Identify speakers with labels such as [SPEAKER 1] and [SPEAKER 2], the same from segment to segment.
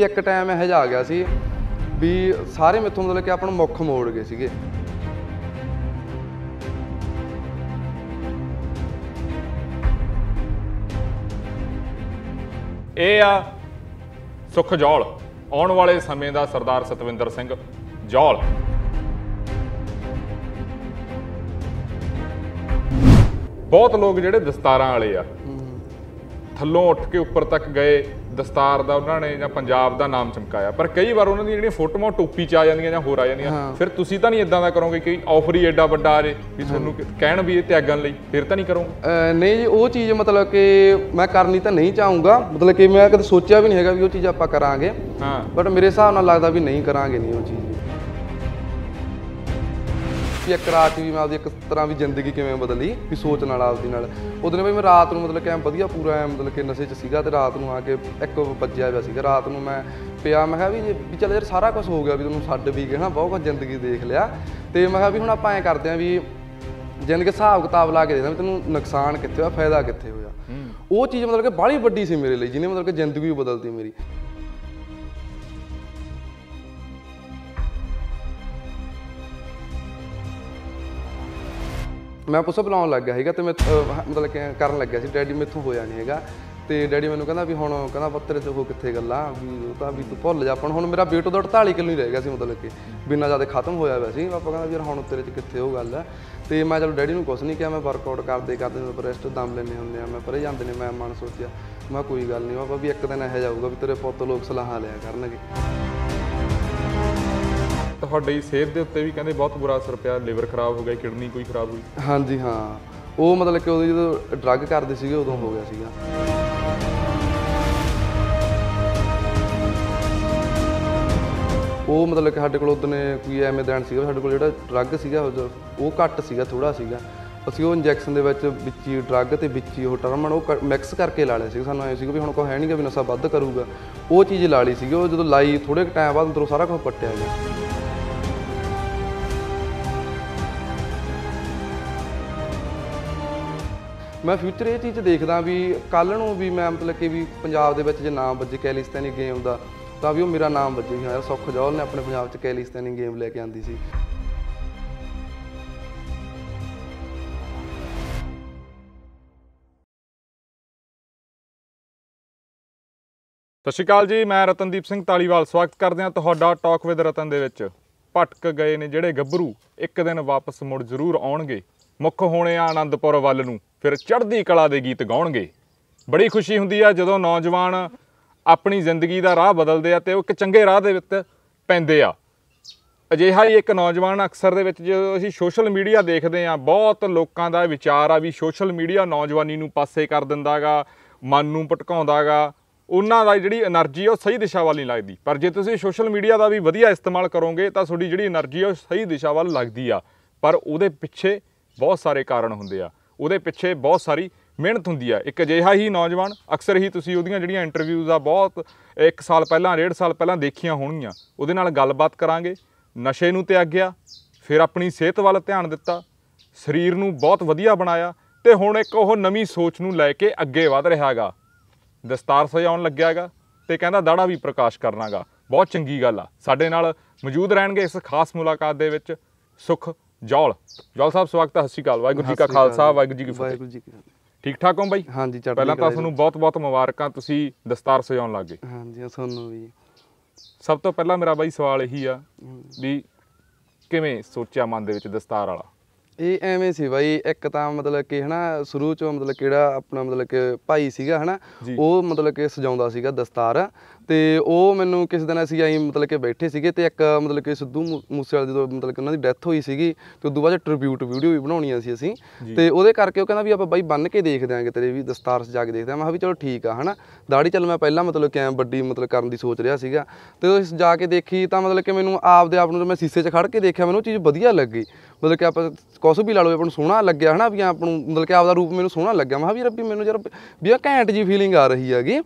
[SPEAKER 1] ਇੱਕ ਟਾਈਮ ਇਹ ਜਾ ਗਿਆ ਸੀ ਵੀ ਸਾਰੇ ਮਿੱਥੋਂ ਮਤਲਬ ਕਿ ਆਪਾਂ ਨੂੰ ਮੁੱਖ ਮੋੜ ਗਏ ਸੀਗੇ
[SPEAKER 2] ਇਹ ਆ ਸੁਖ ਜੋਲ ਆਉਣ ਵਾਲੇ ਸਮੇਂ ਦਾ ਸਰਦਾਰ ਸਤਵਿੰਦਰ ਸਿੰਘ ਜੋਲ ਬਹੁਤ ਲੋਕ ਜਿਹੜੇ ਦਸਤਾਰਾਂ ਵਾਲੇ ਆ ਥੱਲੋਂ ਉੱਠ ਕੇ ਉੱਪਰ ਤੱਕ ਗਏ ਦਸਤਾਰ ਦਾ ਉਹਨਾਂ ਨੇ ਜਾਂ ਪੰਜਾਬ ਦਾ ਨਾਮ ਚਮਕਾਇਆ ਪਰ ਕਈ ਵਾਰ ਉਹਨਾਂ ਜਿਹੜੀ ਜਿਹੜੀਆਂ ਫੋਟੋਆਂ ਟੋਪੀ ਚ ਆ ਜਾਂਦੀਆਂ ਜਾਂ ਹੋਰ ਆ ਜਾਂਦੀਆਂ ਫਿਰ ਤੁਸੀਂ ਤਾਂ ਨਹੀਂ ਇਦਾਂ ਦਾ ਕਰੋਗੇ ਕਿ ਆਫਰ ਹੀ ਐਡਾ ਵੱਡਾ ਆ ਜੇ ਵੀ ਤੁਹਾਨੂੰ ਕਹਿਣ ਵੀ ਇਹ ਤਿਆਗਣ ਲਈ ਫਿਰ ਤਾਂ ਨਹੀਂ ਕਰੋਗੇ ਨਹੀਂ ਜੀ ਉਹ ਚੀਜ਼ ਮਤਲਬ ਕਿ
[SPEAKER 1] ਮੈਂ ਕਰਨੀ ਤਾਂ ਨਹੀਂ ਚਾਹੂੰਗਾ ਮਤਲਬ ਕਿ ਮੈਂ ਕਦੇ ਸੋਚਿਆ ਵੀ ਨਹੀਂ ਹੈਗਾ ਵੀ ਉਹ ਚੀਜ਼ ਆਪਾਂ ਕਰਾਂਗੇ ਹਾਂ ਬਟ ਮੇਰੇ ਹਿਸਾਬ ਨਾਲ ਲੱਗਦਾ ਵੀ ਨਹੀਂ ਕਰਾਂਗੇ ਨਹੀਂ ਉਹ ਚੀਜ਼ ਵੀ ਇੱਕ ਰਾਤ ਵੀ ਮੈਂ ਆਪਦੀ ਇੱਕ ਤਰ੍ਹਾਂ ਵੀ ਜ਼ਿੰਦਗੀ ਕਿਵੇਂ ਬਦਲੀ ਵੀ ਸੋਚ ਨਾਲ ਆਪਦੀ ਨਾਲ ਉਹਦੇ ਵੀ ਮੈਂ ਰਾਤ ਨੂੰ ਮਤਲਬ ਕਿ ਐਂ ਵਧੀਆ ਪੂਰਾ ਐਂ ਮਤਲਬ ਕਿ ਨਸ਼ੇ 'ਚ ਸੀਗਾ ਤੇ ਰਾਤ ਨੂੰ ਆ ਕੇ ਇੱਕ ਵੱਜਿਆ ਹੋਇਆ ਸੀਗਾ ਰਾਤ ਨੂੰ ਮੈਂ ਪਿਆ ਮੈਂ ਕਿਹਾ ਵੀ ਵੀ ਚੱਲ ਯਾਰ ਸਾਰਾ ਕੁਝ ਹੋ ਗਿਆ ਵੀ ਤੁਹਾਨੂੰ ਛੱਡ ਵੀ ਗਏ ਹਨਾ ਬਹੁਤ ਕੁਝ ਜ਼ਿੰਦਗੀ ਦੇਖ ਲਿਆ ਤੇ ਮੈਂ ਕਿਹਾ ਵੀ ਹੁਣ ਆਪਾਂ ਐਂ ਕਰਦੇ ਆਂ ਵੀ ਜਿੰਦਗੀ ਹਿਸਾਬ ਕਿਤਾਬ ਲਾ ਕੇ ਦੇਣਾ ਵੀ ਤੈਨੂੰ ਨੁਕਸਾਨ ਕਿੱਥੇ ਹੋਇਆ ਫਾਇਦਾ ਕਿੱਥੇ ਹੋਇਆ ਉਹ ਚੀਜ਼ ਮਤਲਬ ਕਿ ਬਾਲੀ ਵੱਡੀ ਸੀ ਮੇਰੇ ਲਈ ਜਿਹਨੇ ਮਤਲਬ ਕਿ ਜ਼ਿੰਦਗੀ ਬਦਲਤੀ ਮੇਰੀ ਮੈਂ ਪੁੱਛੋ ਬੁਲਾਉਣ ਲੱਗ ਗਿਆ ਹੈਗਾ ਤੇ ਮੈਂ ਮਤਲਬ ਕਿ ਕਰਨ ਲੱਗਿਆ ਸੀ ਡੈਡੀ ਮੈਥੋਂ ਹੋਇਆ ਨਹੀਂ ਹੈਗਾ ਤੇ ਡੈਡੀ ਮੈਨੂੰ ਕਹਿੰਦਾ ਵੀ ਹੁਣ ਕਹਿੰਦਾ ਪੁੱਤਰ ਤੇ ਉਹ ਕਿੱਥੇ ਗੱਲਾਂ ਵੀ ਉਹ ਤਾਂ ਵੀ ਤੂੰ ਭੁੱਲ ਜਾ ਆਪਣਾ ਹੁਣ ਮੇਰਾ ਬੇਟਾ ਉਹਦਾ 48 ਕਿਲੋ ਹੀ ਰਹਿ ਗਿਆ ਸੀ ਮਤਲਬ ਕਿ ਬਿਨਾਂ ਜ਼ਿਆਦਾ ਖਤਮ ਹੋਇਆ ਹੋਇਆ ਸੀ ਪਾਪਾ ਕਹਿੰਦਾ ਵੀ ਯਾਰ ਹੁਣ ਤੇਰੇ 'ਚ ਕਿੱਥੇ ਉਹ ਗੱਲ ਹੈ ਤੇ ਮੈਂ ਚਲੋ ਡੈਡੀ ਨੂੰ ਕੁਛ ਨਹੀਂ ਕਿਹਾ ਮੈਂ ਵਰਕਆਊਟ ਕਰਦੇ ਕਰਦੇ ਮੈਂ ਰੈਸਟ ਦਮ ਲੈਨੇ ਹੁੰਦੇ ਆ ਮੈਂ ਪਰੇ ਜਾਂਦੇ ਨੇ ਮੈਂ ਮਨ ਸੋਚਿਆ ਮੈਂ ਕੋਈ ਗੱਲ ਨਹੀਂ ਪਾਪਾ ਵੀ ਇੱਕ ਦਿਨ ਇਹ ਜਾਊਗਾ ਵੀ ਤੇਰੇ ਪੁੱਤ ਲੋਕ ਸਲਾਹਾਂ ਲਿਆ ਕਰਨਗੇ
[SPEAKER 2] ਤੁਹਾਡੀ ਸਿਹਤ ਦੇ ਉੱਤੇ ਵੀ ਕਹਿੰਦੇ ਬਹੁਤ ਬੁਰਾ ਅਸਰ ਪਿਆ ਲਿਵਰ ਖਰਾਬ ਹੋ ਗਿਆ ਕਿਡਨੀ ਕੋਈ ਖਰਾਬ ਹੋਈ ਹਾਂਜੀ ਹਾਂ ਉਹ ਮਤਲਬ ਕਿ ਉਹ ਜਦੋਂ ਡਰੱਗ ਕਰਦੇ ਸੀਗੇ ਉਦੋਂ ਹੋ ਗਿਆ ਸੀਗਾ
[SPEAKER 1] ਉਹ ਮਤਲਬ ਕਿ ਸਾਡੇ ਕੋਲ ਉਦੋਂ ਕੋਈ ਐਵੇਂ ਦੇਣ ਸੀਗਾ ਸਾਡੇ ਕੋਲ ਜਿਹੜਾ ਡਰੱਗ ਸੀਗਾ ਉਹ ਘੱਟ ਸੀਗਾ ਥੋੜਾ ਸੀਗਾ ਅਸੀਂ ਉਹ ਇੰਜੈਕਸ਼ਨ ਦੇ ਵਿੱਚ ਵਿੱਚ ਹੀ ਡਰੱਗ ਤੇ ਵਿੱਚ ਹੀ ਉਹ ਟਰਮਨ ਉਹ ਮਿਕਸ ਕਰਕੇ ਲਾ ਲਿਆ ਸੀ ਸਾਨੂੰ ਐ ਸੀ ਕਿ ਵੀ ਹੁਣ ਕੋਈ ਹੈ ਨਹੀਂਗਾ ਵੀ ਨਸ਼ਾ ਵੱਧ ਕਰੂਗਾ ਉਹ ਚੀਜ਼ ਲਾ ਲਈ ਸੀਗੀ ਉਹ ਜਦੋਂ ਲਾਈ ਥੋੜੇ ਟਾਈਮ ਬਾਅਦ ਅੰਦਰੋਂ ਸਾਰਾ ਕੁਝ ਪੱਟਿਆ ਗਿਆ ਮੈਂ ਫਿਊਚਰ ਇਹ ਚੀਜ਼ ਦੇਖਦਾ ਵੀ ਕੱਲ ਨੂੰ ਵੀ ਮੈਂ ਮਤਲਬ ਕਿ ਵੀ ਪੰਜਾਬ ਦੇ ਵਿੱਚ ਜੇ ਨਾਮ ਵੱਜੇ ਕੈਲਿਸਥੈਨਿਕ ਗੇਮ ਦਾ ਤਾਂ ਵੀ ਉਹ ਮੇਰਾ ਨਾਮ ਵੱਜੇ ਹਾਂ ਸੁਖ ਜੌਲ ਨੇ ਆਪਣੇ ਪੰਜਾਬ 'ਚ ਕੈਲਿਸਥੈਨਿਕ ਗੇਮ ਲੈ ਕੇ ਆਂਦੀ ਸੀ
[SPEAKER 2] ਸਤਿ ਸ਼੍ਰੀ ਅਕਾਲ ਜੀ ਮੈਂ ਰਤਨਦੀਪ ਸਿੰਘ ਤਾਲੀਵਾਲ ਸਵਾਗਤ ਕਰਦੇ ਹਾਂ ਤੁਹਾਡਾ ਟਾਕ ਵਿਦ ਰਤਨ ਦੇ ਵਿੱਚ ਭਟਕ ਗਏ ਨੇ ਜਿਹੜੇ ਗੱਭਰੂ ਇੱਕ ਦਿਨ ਵਾਪਸ ਮੁੜ ਜ਼ਰੂਰ ਆਉਣਗੇ ਮੁੱਖ ਹੋਣੇ ਆ ਆਨੰਦਪੁਰ ਵੱਲ ਨੂੰ ਫਿਰ ਚੜ੍ਹਦੀ ਕਲਾ ਦੇ ਗੀਤ ਗਾਉਣਗੇ ਬੜੀ ਖੁਸ਼ੀ ਹੁੰਦੀ ਆ ਜਦੋਂ ਨੌਜਵਾਨ ਆਪਣੀ ਜ਼ਿੰਦਗੀ ਦਾ ਰਾਹ ਬਦਲਦੇ ਆ ਤੇ ਉਹ ਇੱਕ ਚੰਗੇ ਰਾਹ ਦੇ ਵਿੱਚ ਪੈਂਦੇ ਆ ਅਜਿਹਾ ਹੀ ਇੱਕ ਨੌਜਵਾਨ ਅਕਸਰ ਦੇ ਵਿੱਚ ਜਦੋਂ ਅਸੀਂ ਸੋਸ਼ਲ ਮੀਡੀਆ ਦੇਖਦੇ ਆ ਬਹੁਤ ਲੋਕਾਂ ਦਾ ਵਿਚਾਰ ਆ ਵੀ ਸੋਸ਼ਲ ਮੀਡੀਆ ਨੌਜਵਾਨੀ ਨੂੰ ਪਾਸੇ ਕਰ ਦਿੰਦਾਗਾ ਮਨ ਨੂੰ ਭਟਕਾਉਂਦਾਗਾ ਉਹਨਾਂ ਦਾ ਜਿਹੜੀ એનર્ਜੀ ਉਹ ਸਹੀ ਦਿਸ਼ਾ ਵੱਲ ਨਹੀਂ ਲੱਗਦੀ ਪਰ ਜੇ ਤੁਸੀਂ ਸੋਸ਼ਲ ਮੀਡੀਆ ਦਾ ਵੀ ਵਧੀਆ ਇਸਤੇਮਾਲ ਕਰੋਗੇ ਤਾਂ ਤੁਹਾਡੀ ਜਿਹੜੀ એનર્ਜੀ ਉਹ ਸਹੀ ਦਿਸ਼ਾ ਵੱਲ ਲੱਗਦੀ ਆ ਪਰ ਉਹਦੇ ਪਿੱਛੇ ਬਹੁਤ ਸਾਰੇ ਕਾਰਨ ਹੁੰਦੇ ਆ ਉਹਦੇ ਪਿੱਛੇ ਬਹੁਤ ਸਾਰੀ ਮਿਹਨਤ ਹੁੰਦੀ ਆ ਇੱਕ ਅਜਿਹਾ ਹੀ ਨੌਜਵਾਨ ਅਕਸਰ ਹੀ ਤੁਸੀਂ ਉਹਦੀਆਂ ਜਿਹੜੀਆਂ ਇੰਟਰਵਿਊਜ਼ ਆ ਬਹੁਤ 1 ਸਾਲ ਪਹਿਲਾਂ 1.5 ਸਾਲ ਪਹਿਲਾਂ ਦੇਖੀਆਂ ਹੋਣਗੀਆਂ ਉਹਦੇ ਨਾਲ ਗੱਲਬਾਤ ਕਰਾਂਗੇ ਨਸ਼ੇ ਨੂੰ ਤਿਆਗਿਆ ਫਿਰ ਆਪਣੀ ਸਿਹਤ ਵੱਲ ਧਿਆਨ ਦਿੱਤਾ ਸਰੀਰ ਨੂੰ ਬਹੁਤ ਵਧੀਆ ਬਣਾਇਆ ਤੇ ਹੁਣ ਇੱਕ ਉਹ ਨਵੀਂ ਸੋਚ ਨੂੰ ਲੈ ਕੇ ਅੱਗੇ ਵਧ ਰਿਹਾਗਾ ਦਸਤਾਰ ਸਜਾਉਣ ਲੱਗਿਆਗਾ ਤੇ ਕਹਿੰਦਾ ਦਾੜਾ ਵੀ ਪ੍ਰਕਾਸ਼ ਕਰਨਾਗਾ ਬਹੁਤ ਚੰਗੀ ਗੱਲ ਆ ਸਾਡੇ ਨਾਲ ਮੌਜੂਦ ਰਹਿਣਗੇ ਇਸ ਖਾਸ ਮੁਲਾਕਾਤ ਦੇ ਵਿੱਚ ਸੁਖ ਜੋਲ ਜੋਲ ਸਾਹਿਬ ਸਵਾਗਤ ਹੈ ਸਤਿ ਸ਼੍ਰੀ ਅਕਾਲ ਵਾਹਿਗੁਰੂ ਜੀ ਕਾ ਖਾਲਸਾ ਵਾਹਿਗੁਰੂ ਜੀ ਕੀ ਫਤਿਹ ਠੀਕ ਠਾਕ ਹੋ ਬਾਈ ਹਾਂਜੀ ਚੜ੍ਹਦੀ ਪਹਿਲਾਂ ਤਾਂ ਤੁਹਾਨੂੰ ਬਹੁਤ ਬਹੁਤ ਮੁਬਾਰਕਾਂ ਤੁਸੀਂ ਦਸਤਾਰ ਸਜਾਉਣ ਲੱਗੇ ਹਾਂਜੀ ਤੁਹਾਨੂੰ ਵੀ ਸਭ ਤੋਂ ਪਹਿਲਾਂ ਮੇਰਾ ਬਾਈ ਸਵਾਲ ਇਹੀ ਆ ਵੀ ਕਿਵੇਂ ਸੋਚਿਆ ਮਨ ਦੇ ਵਿੱਚ ਦਸਤਾਰ ਵਾਲਾ
[SPEAKER 1] ਇਹ ਐਵੇਂ ਸੀ ਬਾਈ ਇੱਕ ਤਾਂ ਮਤਲਬ ਕਿ ਹਨਾ ਸ਼ੁਰੂ ਚੋਂ ਮਤਲਬ ਕਿਹੜਾ ਆਪਣਾ ਮਤਲਬ ਕਿ ਭਾਈ ਸੀਗਾ ਹਨਾ ਉਹ ਮਤਲਬ ਕਿ ਸਜਾਉਂਦਾ ਸੀਗਾ ਦਸਤਾਰ ਤੇ ਉਹ ਮੈਨੂੰ ਕਿਸੇ ਦਿਨ ਅਸੀਂ ਆਈ ਮਤਲਬ ਕਿ ਬੈਠੇ ਸੀਗੇ ਤੇ ਇੱਕ ਮਤਲਬ ਕਿ ਸਿੱਧੂ ਵਾਲੇ ਜਦੋਂ ਮਤਲਬ ਕਿ ਉਹਨਾਂ ਦੀ ਡੈਥ ਹੋਈ ਸੀਗੀ ਤੇ ਉਦੋਂ ਬਾਅਦ ਟ੍ਰਿਬਿਊਟ ਵੀਡੀਓ ਵੀ ਬਣਾਉਣੀ ਸੀ ਅਸੀਂ ਤੇ ਉਹਦੇ ਕਰਕੇ ਉਹ ਕਹਿੰਦਾ ਵੀ ਆਪਾਂ ਬਾਈ ਬੰਨ ਕੇ ਦੇਖ ਦਿਆਂਗੇ ਤੇਰੇ ਵੀ ਦਸਤਾਰ ਸਜਾ ਕੇ ਦੇਖਦੇ ਆ ਮੈਂ ਹਾਂ ਵੀ ਚਲੋ ਠੀਕ ਆ ਹਨਾ ਦਾੜੀ ਚੱਲ ਮੈਂ ਪਹਿਲਾਂ ਮਤਲਬ ਕਿ ਐ ਵੱਡੀ ਮਤਲਬ ਕਰਨ ਦੀ ਸੋਚ ਰਿਹਾ ਸੀਗਾ ਤੇ ਉਹ ਜਾ ਕੇ ਦੇਖੀ ਤਾਂ ਮਤਲਬ ਕਿ ਮੈਨੂੰ ਆਪਦੇ ਆਪ ਨੂੰ ਮੈਂ ਸੀਸੇ 'ਚ ਖੜ ਕੇ ਦੇਖਿਆ ਮੈਨੂੰ ਉਹ ਚੀਜ਼ ਵਧੀਆ ਲੱਗੀ ਮਤਲਬ ਕਿ ਆਪਾਂ ਕੁਛ ਵੀ ਲਾ ਲਓ ਆਪਾਂ ਨੂੰ ਸੋਹਣਾ ਲੱਗਿਆ ਹਨਾ ਵੀ ਆਪ ਨੂੰ ਮਤਲਬ ਕਿ ਦਾ ਰੂਪ ਮੈਨੂੰ ਸੋਹਣਾ ਲੱਗਿਆ ਮੈਂ ਵੀ ਰੱਬੀ ਮੈਨੂੰ ਯਾਰ ਵੀ ਆ ਘੈਂਟ ਜੀ ਫੀਲਿੰਗ ਆ ਰਹੀ ਹੈਗੀ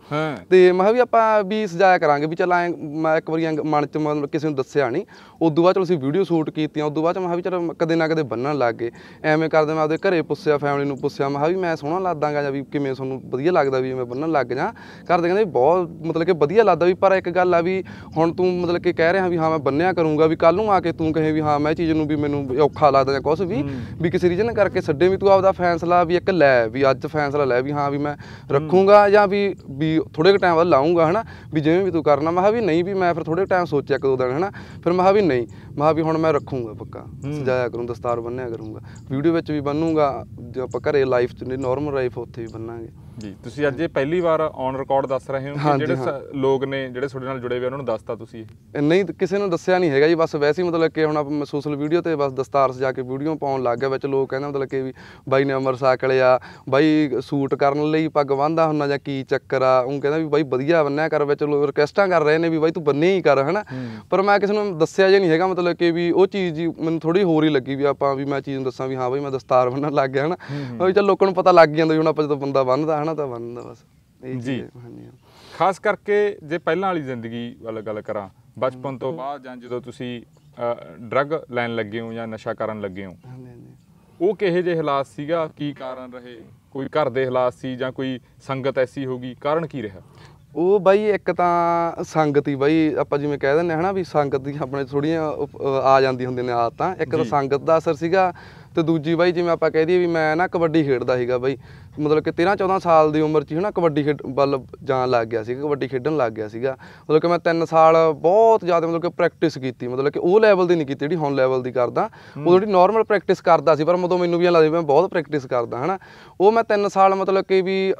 [SPEAKER 1] ਤੇ ਮੈਂ ਵੀ ਆਪਾਂ ਵੀ ਹੀ ਸਜਾਇਆ ਕਰਾਂਗੇ ਵੀ ਚੱਲ ਐ ਮੈਂ ਇੱਕ ਵਾਰੀ ਮਨ ਚ ਕਿਸੇ ਨੂੰ ਦੱਸਿਆ ਨਹੀਂ ਉਦੋਂ ਬਾਅਦ ਚਲ ਅਸੀਂ ਵੀਡੀਓ ਸ਼ੂਟ ਕੀਤੀਆਂ ਉਦੋਂ ਬਾਅਦ ਚ ਮੈਂ ਵੀ ਚਲ ਕਦੇ ਨਾ ਕਦੇ ਬੰਨਣ ਲੱਗ ਗਏ ਐਵੇਂ ਕਰਦੇ ਮੈਂ ਆਪਦੇ ਘਰੇ ਪੁੱਛਿਆ ਫੈਮਿਲੀ ਨੂੰ ਪੁੱਛਿਆ ਮੈਂ ਵੀ ਮੈਂ ਸੋਹਣਾ ਲੱਗਦਾਗਾ ਜਾਂ ਵੀ ਕਿਵੇਂ ਤੁਹਾਨੂੰ ਵਧੀਆ ਲੱਗਦਾ ਵੀ ਮੈਂ ਬੰਨਣ ਲੱਗ ਜਾਂ ਕਰਦੇ ਕਹਿੰਦੇ ਬਹੁਤ ਮਤਲਬ ਕਿ ਵਧੀਆ ਲੱਗਦਾ ਵੀ ਪਰ ਇੱਕ ਗੱਲ ਆ ਵੀ ਹੁਣ ਤੂੰ ਮਤਲਬ ਕਿ ਕਹਿ ਰਿਹਾ ਵੀ ਹਾਂ ਮੈਂ ਬੰਨਿਆ ਕਰੂੰਗਾ ਵੀ ਕੱਲ ਨੂੰ ਆ ਕੇ ਤੂੰ ਕਹੇ ਵੀ ਹਾਂ ਮੈਂ ਇਹ ਚੀਜ਼ ਨੂੰ ਵੀ ਮੈਨੂੰ ਔਖਾ ਲੱਗਦਾ ਜਾਂ ਕੁਝ ਵੀ ਵੀ ਕਿਸੇ ਰੀਜਨ ਕਰਕੇ ਛੱਡੇ ਵੀ ਤੂੰ ਆਪਦਾ ਫੈਸਲਾ ਵੀ ਇੱਕ ਲੈ ਵੀ ਅੱਜ ਫੈਸਲਾ ਲੈ ਵੀ ਹਾਂ ਵੀ ਮੈਂ ਰੱਖੂੰਗਾ ਜਾਂ ਵੀ ਵੀ ਥੋੜੇ ਕੁ ਟਾਈਮ ਬਾਅਦ ਲਾਉਂਗਾ ਹਨਾ ਵੀ ਜਿਵੇਂ ਵੀ ਤੂੰ ਕਰਨਾ ਮੈਂ ਕਿਹਾ ਵੀ ਨਹੀਂ ਵੀ ਮੈਂ ਫਿਰ ਥੋੜੇ ਟਾਈਮ ਸੋਚਿਆ ਇੱਕ ਦੋ ਦਿਨ ਹਨਾ ਫਿਰ ਮੈਂ ਕਿਹਾ ਵੀ ਨਹੀਂ ਮਾ ਵੀ ਹੁਣ ਮੈਂ ਰੱਖੂੰਗਾ ਪੱਕਾ ਸਜਾਇਆ ਕਰੂੰ ਦਸਤਾਰ ਬੰਨਿਆ ਕਰੂੰਗਾ
[SPEAKER 2] ਵੀਡੀਓ ਵਿੱਚ ਵੀ ਬੰਨੂੰਗਾ ਜੋ ਆਪਾਂ ਘਰੇ ਲਾਈਫ ਚ ਨਾਰਮਲ ਲਾਈਫ ਉੱਥੇ ਵੀ ਬੰਨਾਂਗੇ ਜੀ ਤੁਸੀਂ ਅੱਜ ਇਹ ਪਹਿਲੀ ਵਾਰ ਔਨ ਰਿਕਾਰਡ ਦੱਸ ਰਹੇ ਹੋ ਕਿ ਜਿਹੜੇ ਲੋਕ ਨੇ ਜਿਹੜੇ ਤੁਹਾਡੇ ਨਾਲ ਜੁੜੇ ਹੋਏ ਉਹਨਾਂ ਨੂੰ ਦੱਸਤਾ ਤੁਸੀਂ
[SPEAKER 1] ਇਹ ਨਹੀਂ ਕਿਸੇ ਨੂੰ ਦੱਸਿਆ ਨਹੀਂ ਹੈਗਾ ਜੀ ਬਸ ਵੈਸੇ ਹੀ ਮਤਲਬ ਕਿ ਹੁਣ ਆਪਾਂ ਸੋਸ਼ਲ ਵੀਡੀਓ ਤੇ ਬਸ ਦਸਤਾਰ ਸਜਾ ਕੇ ਵੀਡੀਓ ਪਾਉਣ ਲੱਗ ਗਿਆ ਵਿੱਚ ਲੋਕ ਕਹਿੰਦੇ ਮਤਲਬ ਕਿ ਵੀ ਬਾਈ ਨੇ ਅਮਰ ਸਾਕਲੇ ਆ ਬਾਈ ਸੂਟ ਕਰਨ ਲਈ ਪੱਗ ਬੰਨਦਾ ਹੁੰਦਾ ਜਾਂ ਕੀ ਚੱਕਰ ਆ ਉਹ ਕਹਿੰਦਾ ਵੀ ਬਾਈ ਵਧੀਆ ਬੰਨਿਆ ਕਰ ਵਿੱਚ ਲੋਕ ਰਿਕਵੈਸਟਾਂ ਕਰ ਰਹੇ ਨੇ ਵੀ ਬਾਈ ਤੂੰ ਬੰਨੇ ਹੀ ਕਰ ਹਨਾ ਪਰ ਮੈਂ ਕਿਸੇ ਨੂੰ ਦੱਸਿਆ ਜੇ ਨਹੀਂ ਹੈਗਾ ਮਤਲਬ ਮਤਲਬ ਕਿ ਵੀ ਉਹ ਚੀਜ਼ ਜੀ ਮੈਨੂੰ ਥੋੜੀ ਹੋਰ ਹੀ ਲੱਗੀ ਵੀ ਆਪਾਂ ਵੀ ਮੈਂ ਚੀਜ਼ ਨੂੰ ਦੱਸਾਂ ਵੀ ਹਾਂ ਬਈ ਮੈਂ ਦਸਤਾਰ ਬੰਨਣ ਲੱਗ ਗਿਆ ਹਨਾ ਉਹ ਚਾ ਲੋਕਾਂ ਨੂੰ ਪਤਾ ਲੱਗ ਜਾਂਦਾ ਵੀ ਹੁਣ ਆਪਾਂ ਜਦੋਂ ਬੰਦਾ ਬੰਨਦਾ ਹਨਾ ਤਾਂ ਬੰਨਦਾ
[SPEAKER 2] ਬਸ ਜੀ ਹਾਂਜੀ ਖਾਸ ਕਰਕੇ ਜੇ ਪਹਿਲਾਂ ਵਾਲੀ ਜ਼ਿੰਦਗੀ ਵਾਲਾ ਗੱਲ ਕਰਾਂ ਬਚਪਨ ਤੋਂ ਬਾਅਦ ਜਾਂ ਜਦੋਂ ਤੁਸੀਂ ਡਰੱਗ ਲੈਣ ਲੱਗੇ ਹੋ ਜਾਂ ਨਸ਼ਾ ਕਰਨ ਲੱਗੇ ਹੋ ਉਹ ਕਿਹੇ ਜਿਹੇ ਹਾਲਾਤ ਸੀਗਾ ਕੀ ਕਾਰਨ ਰਹੇ ਕੋਈ ਘਰ ਦੇ ਹਾਲਾਤ ਸੀ ਜਾਂ ਕੋਈ ਸੰਗਤ ਐਸੀ ਹੋਗੀ ਕਾਰਨ ਕੀ ਰਿਹਾ
[SPEAKER 1] ਉਹ ਬਾਈ ਇੱਕ ਤਾਂ ਸੰਗਤ ਹੀ ਬਾਈ ਆਪਾਂ ਜਿਵੇਂ ਕਹਿ ਦਿੰਦੇ ਹਨਾ ਵੀ ਸੰਗਤ ਦੀ ਆਪਣੇ ਥੋੜੀਆਂ ਆ ਜਾਂਦੀ ਹੁੰਦੀ ਨੇ ਆਦਤਾਂ ਇੱਕ ਤਾਂ ਸੰਗਤ ਦਾ ਅਸਰ ਸੀਗਾ ਤੇ ਦੂਜੀ ਬਾਈ ਜਿਵੇਂ ਆਪਾਂ ਕਹਿ ਦਈਏ ਵੀ ਮੈਂ ਨਾ ਕਬੱਡੀ ਖੇਡਦਾ ਸੀਗਾ ਬਾਈ ਮਤਲਬ ਕਿ 13 14 ਸਾਲ ਦੀ ਉਮਰ 'ਚ ਹੀ ਨਾ ਕਬੱਡੀ ਖੇਡ ਵੱਲ ਜਾਣ ਲੱਗ ਗਿਆ ਸੀ ਕਬੱਡੀ ਖੇਡਣ ਲੱਗ ਗਿਆ ਸੀਗਾ ਮਤਲਬ ਕਿ ਮੈਂ 3 ਸਾਲ ਬਹੁਤ ਜ਼ਿਆਦਾ ਮਤਲਬ ਕਿ ਪ੍ਰੈਕਟਿਸ ਕੀਤੀ ਮਤਲਬ ਕਿ ਉਹ ਲੈਵਲ ਦੀ ਨਹੀਂ ਕੀਤੀ ਜਿਹੜੀ ਹੁਣ ਲੈਵਲ ਦੀ ਕਰਦਾ ਉਹ ਜਿਹੜੀ ਨਾਰਮਲ ਪ੍ਰੈਕਟਿਸ ਕਰਦਾ ਸੀ ਪਰ ਮਦੋਂ ਮੈਨੂੰ ਵੀ ਲੱਗਦਾ ਮੈਂ ਬਹੁਤ ਪ੍ਰੈਕਟਿਸ ਕਰਦਾ ਹਨਾ ਉਹ ਮੈਂ 3 ਸਾਲ ਮਤਲਬ ਕਿ ਵੀ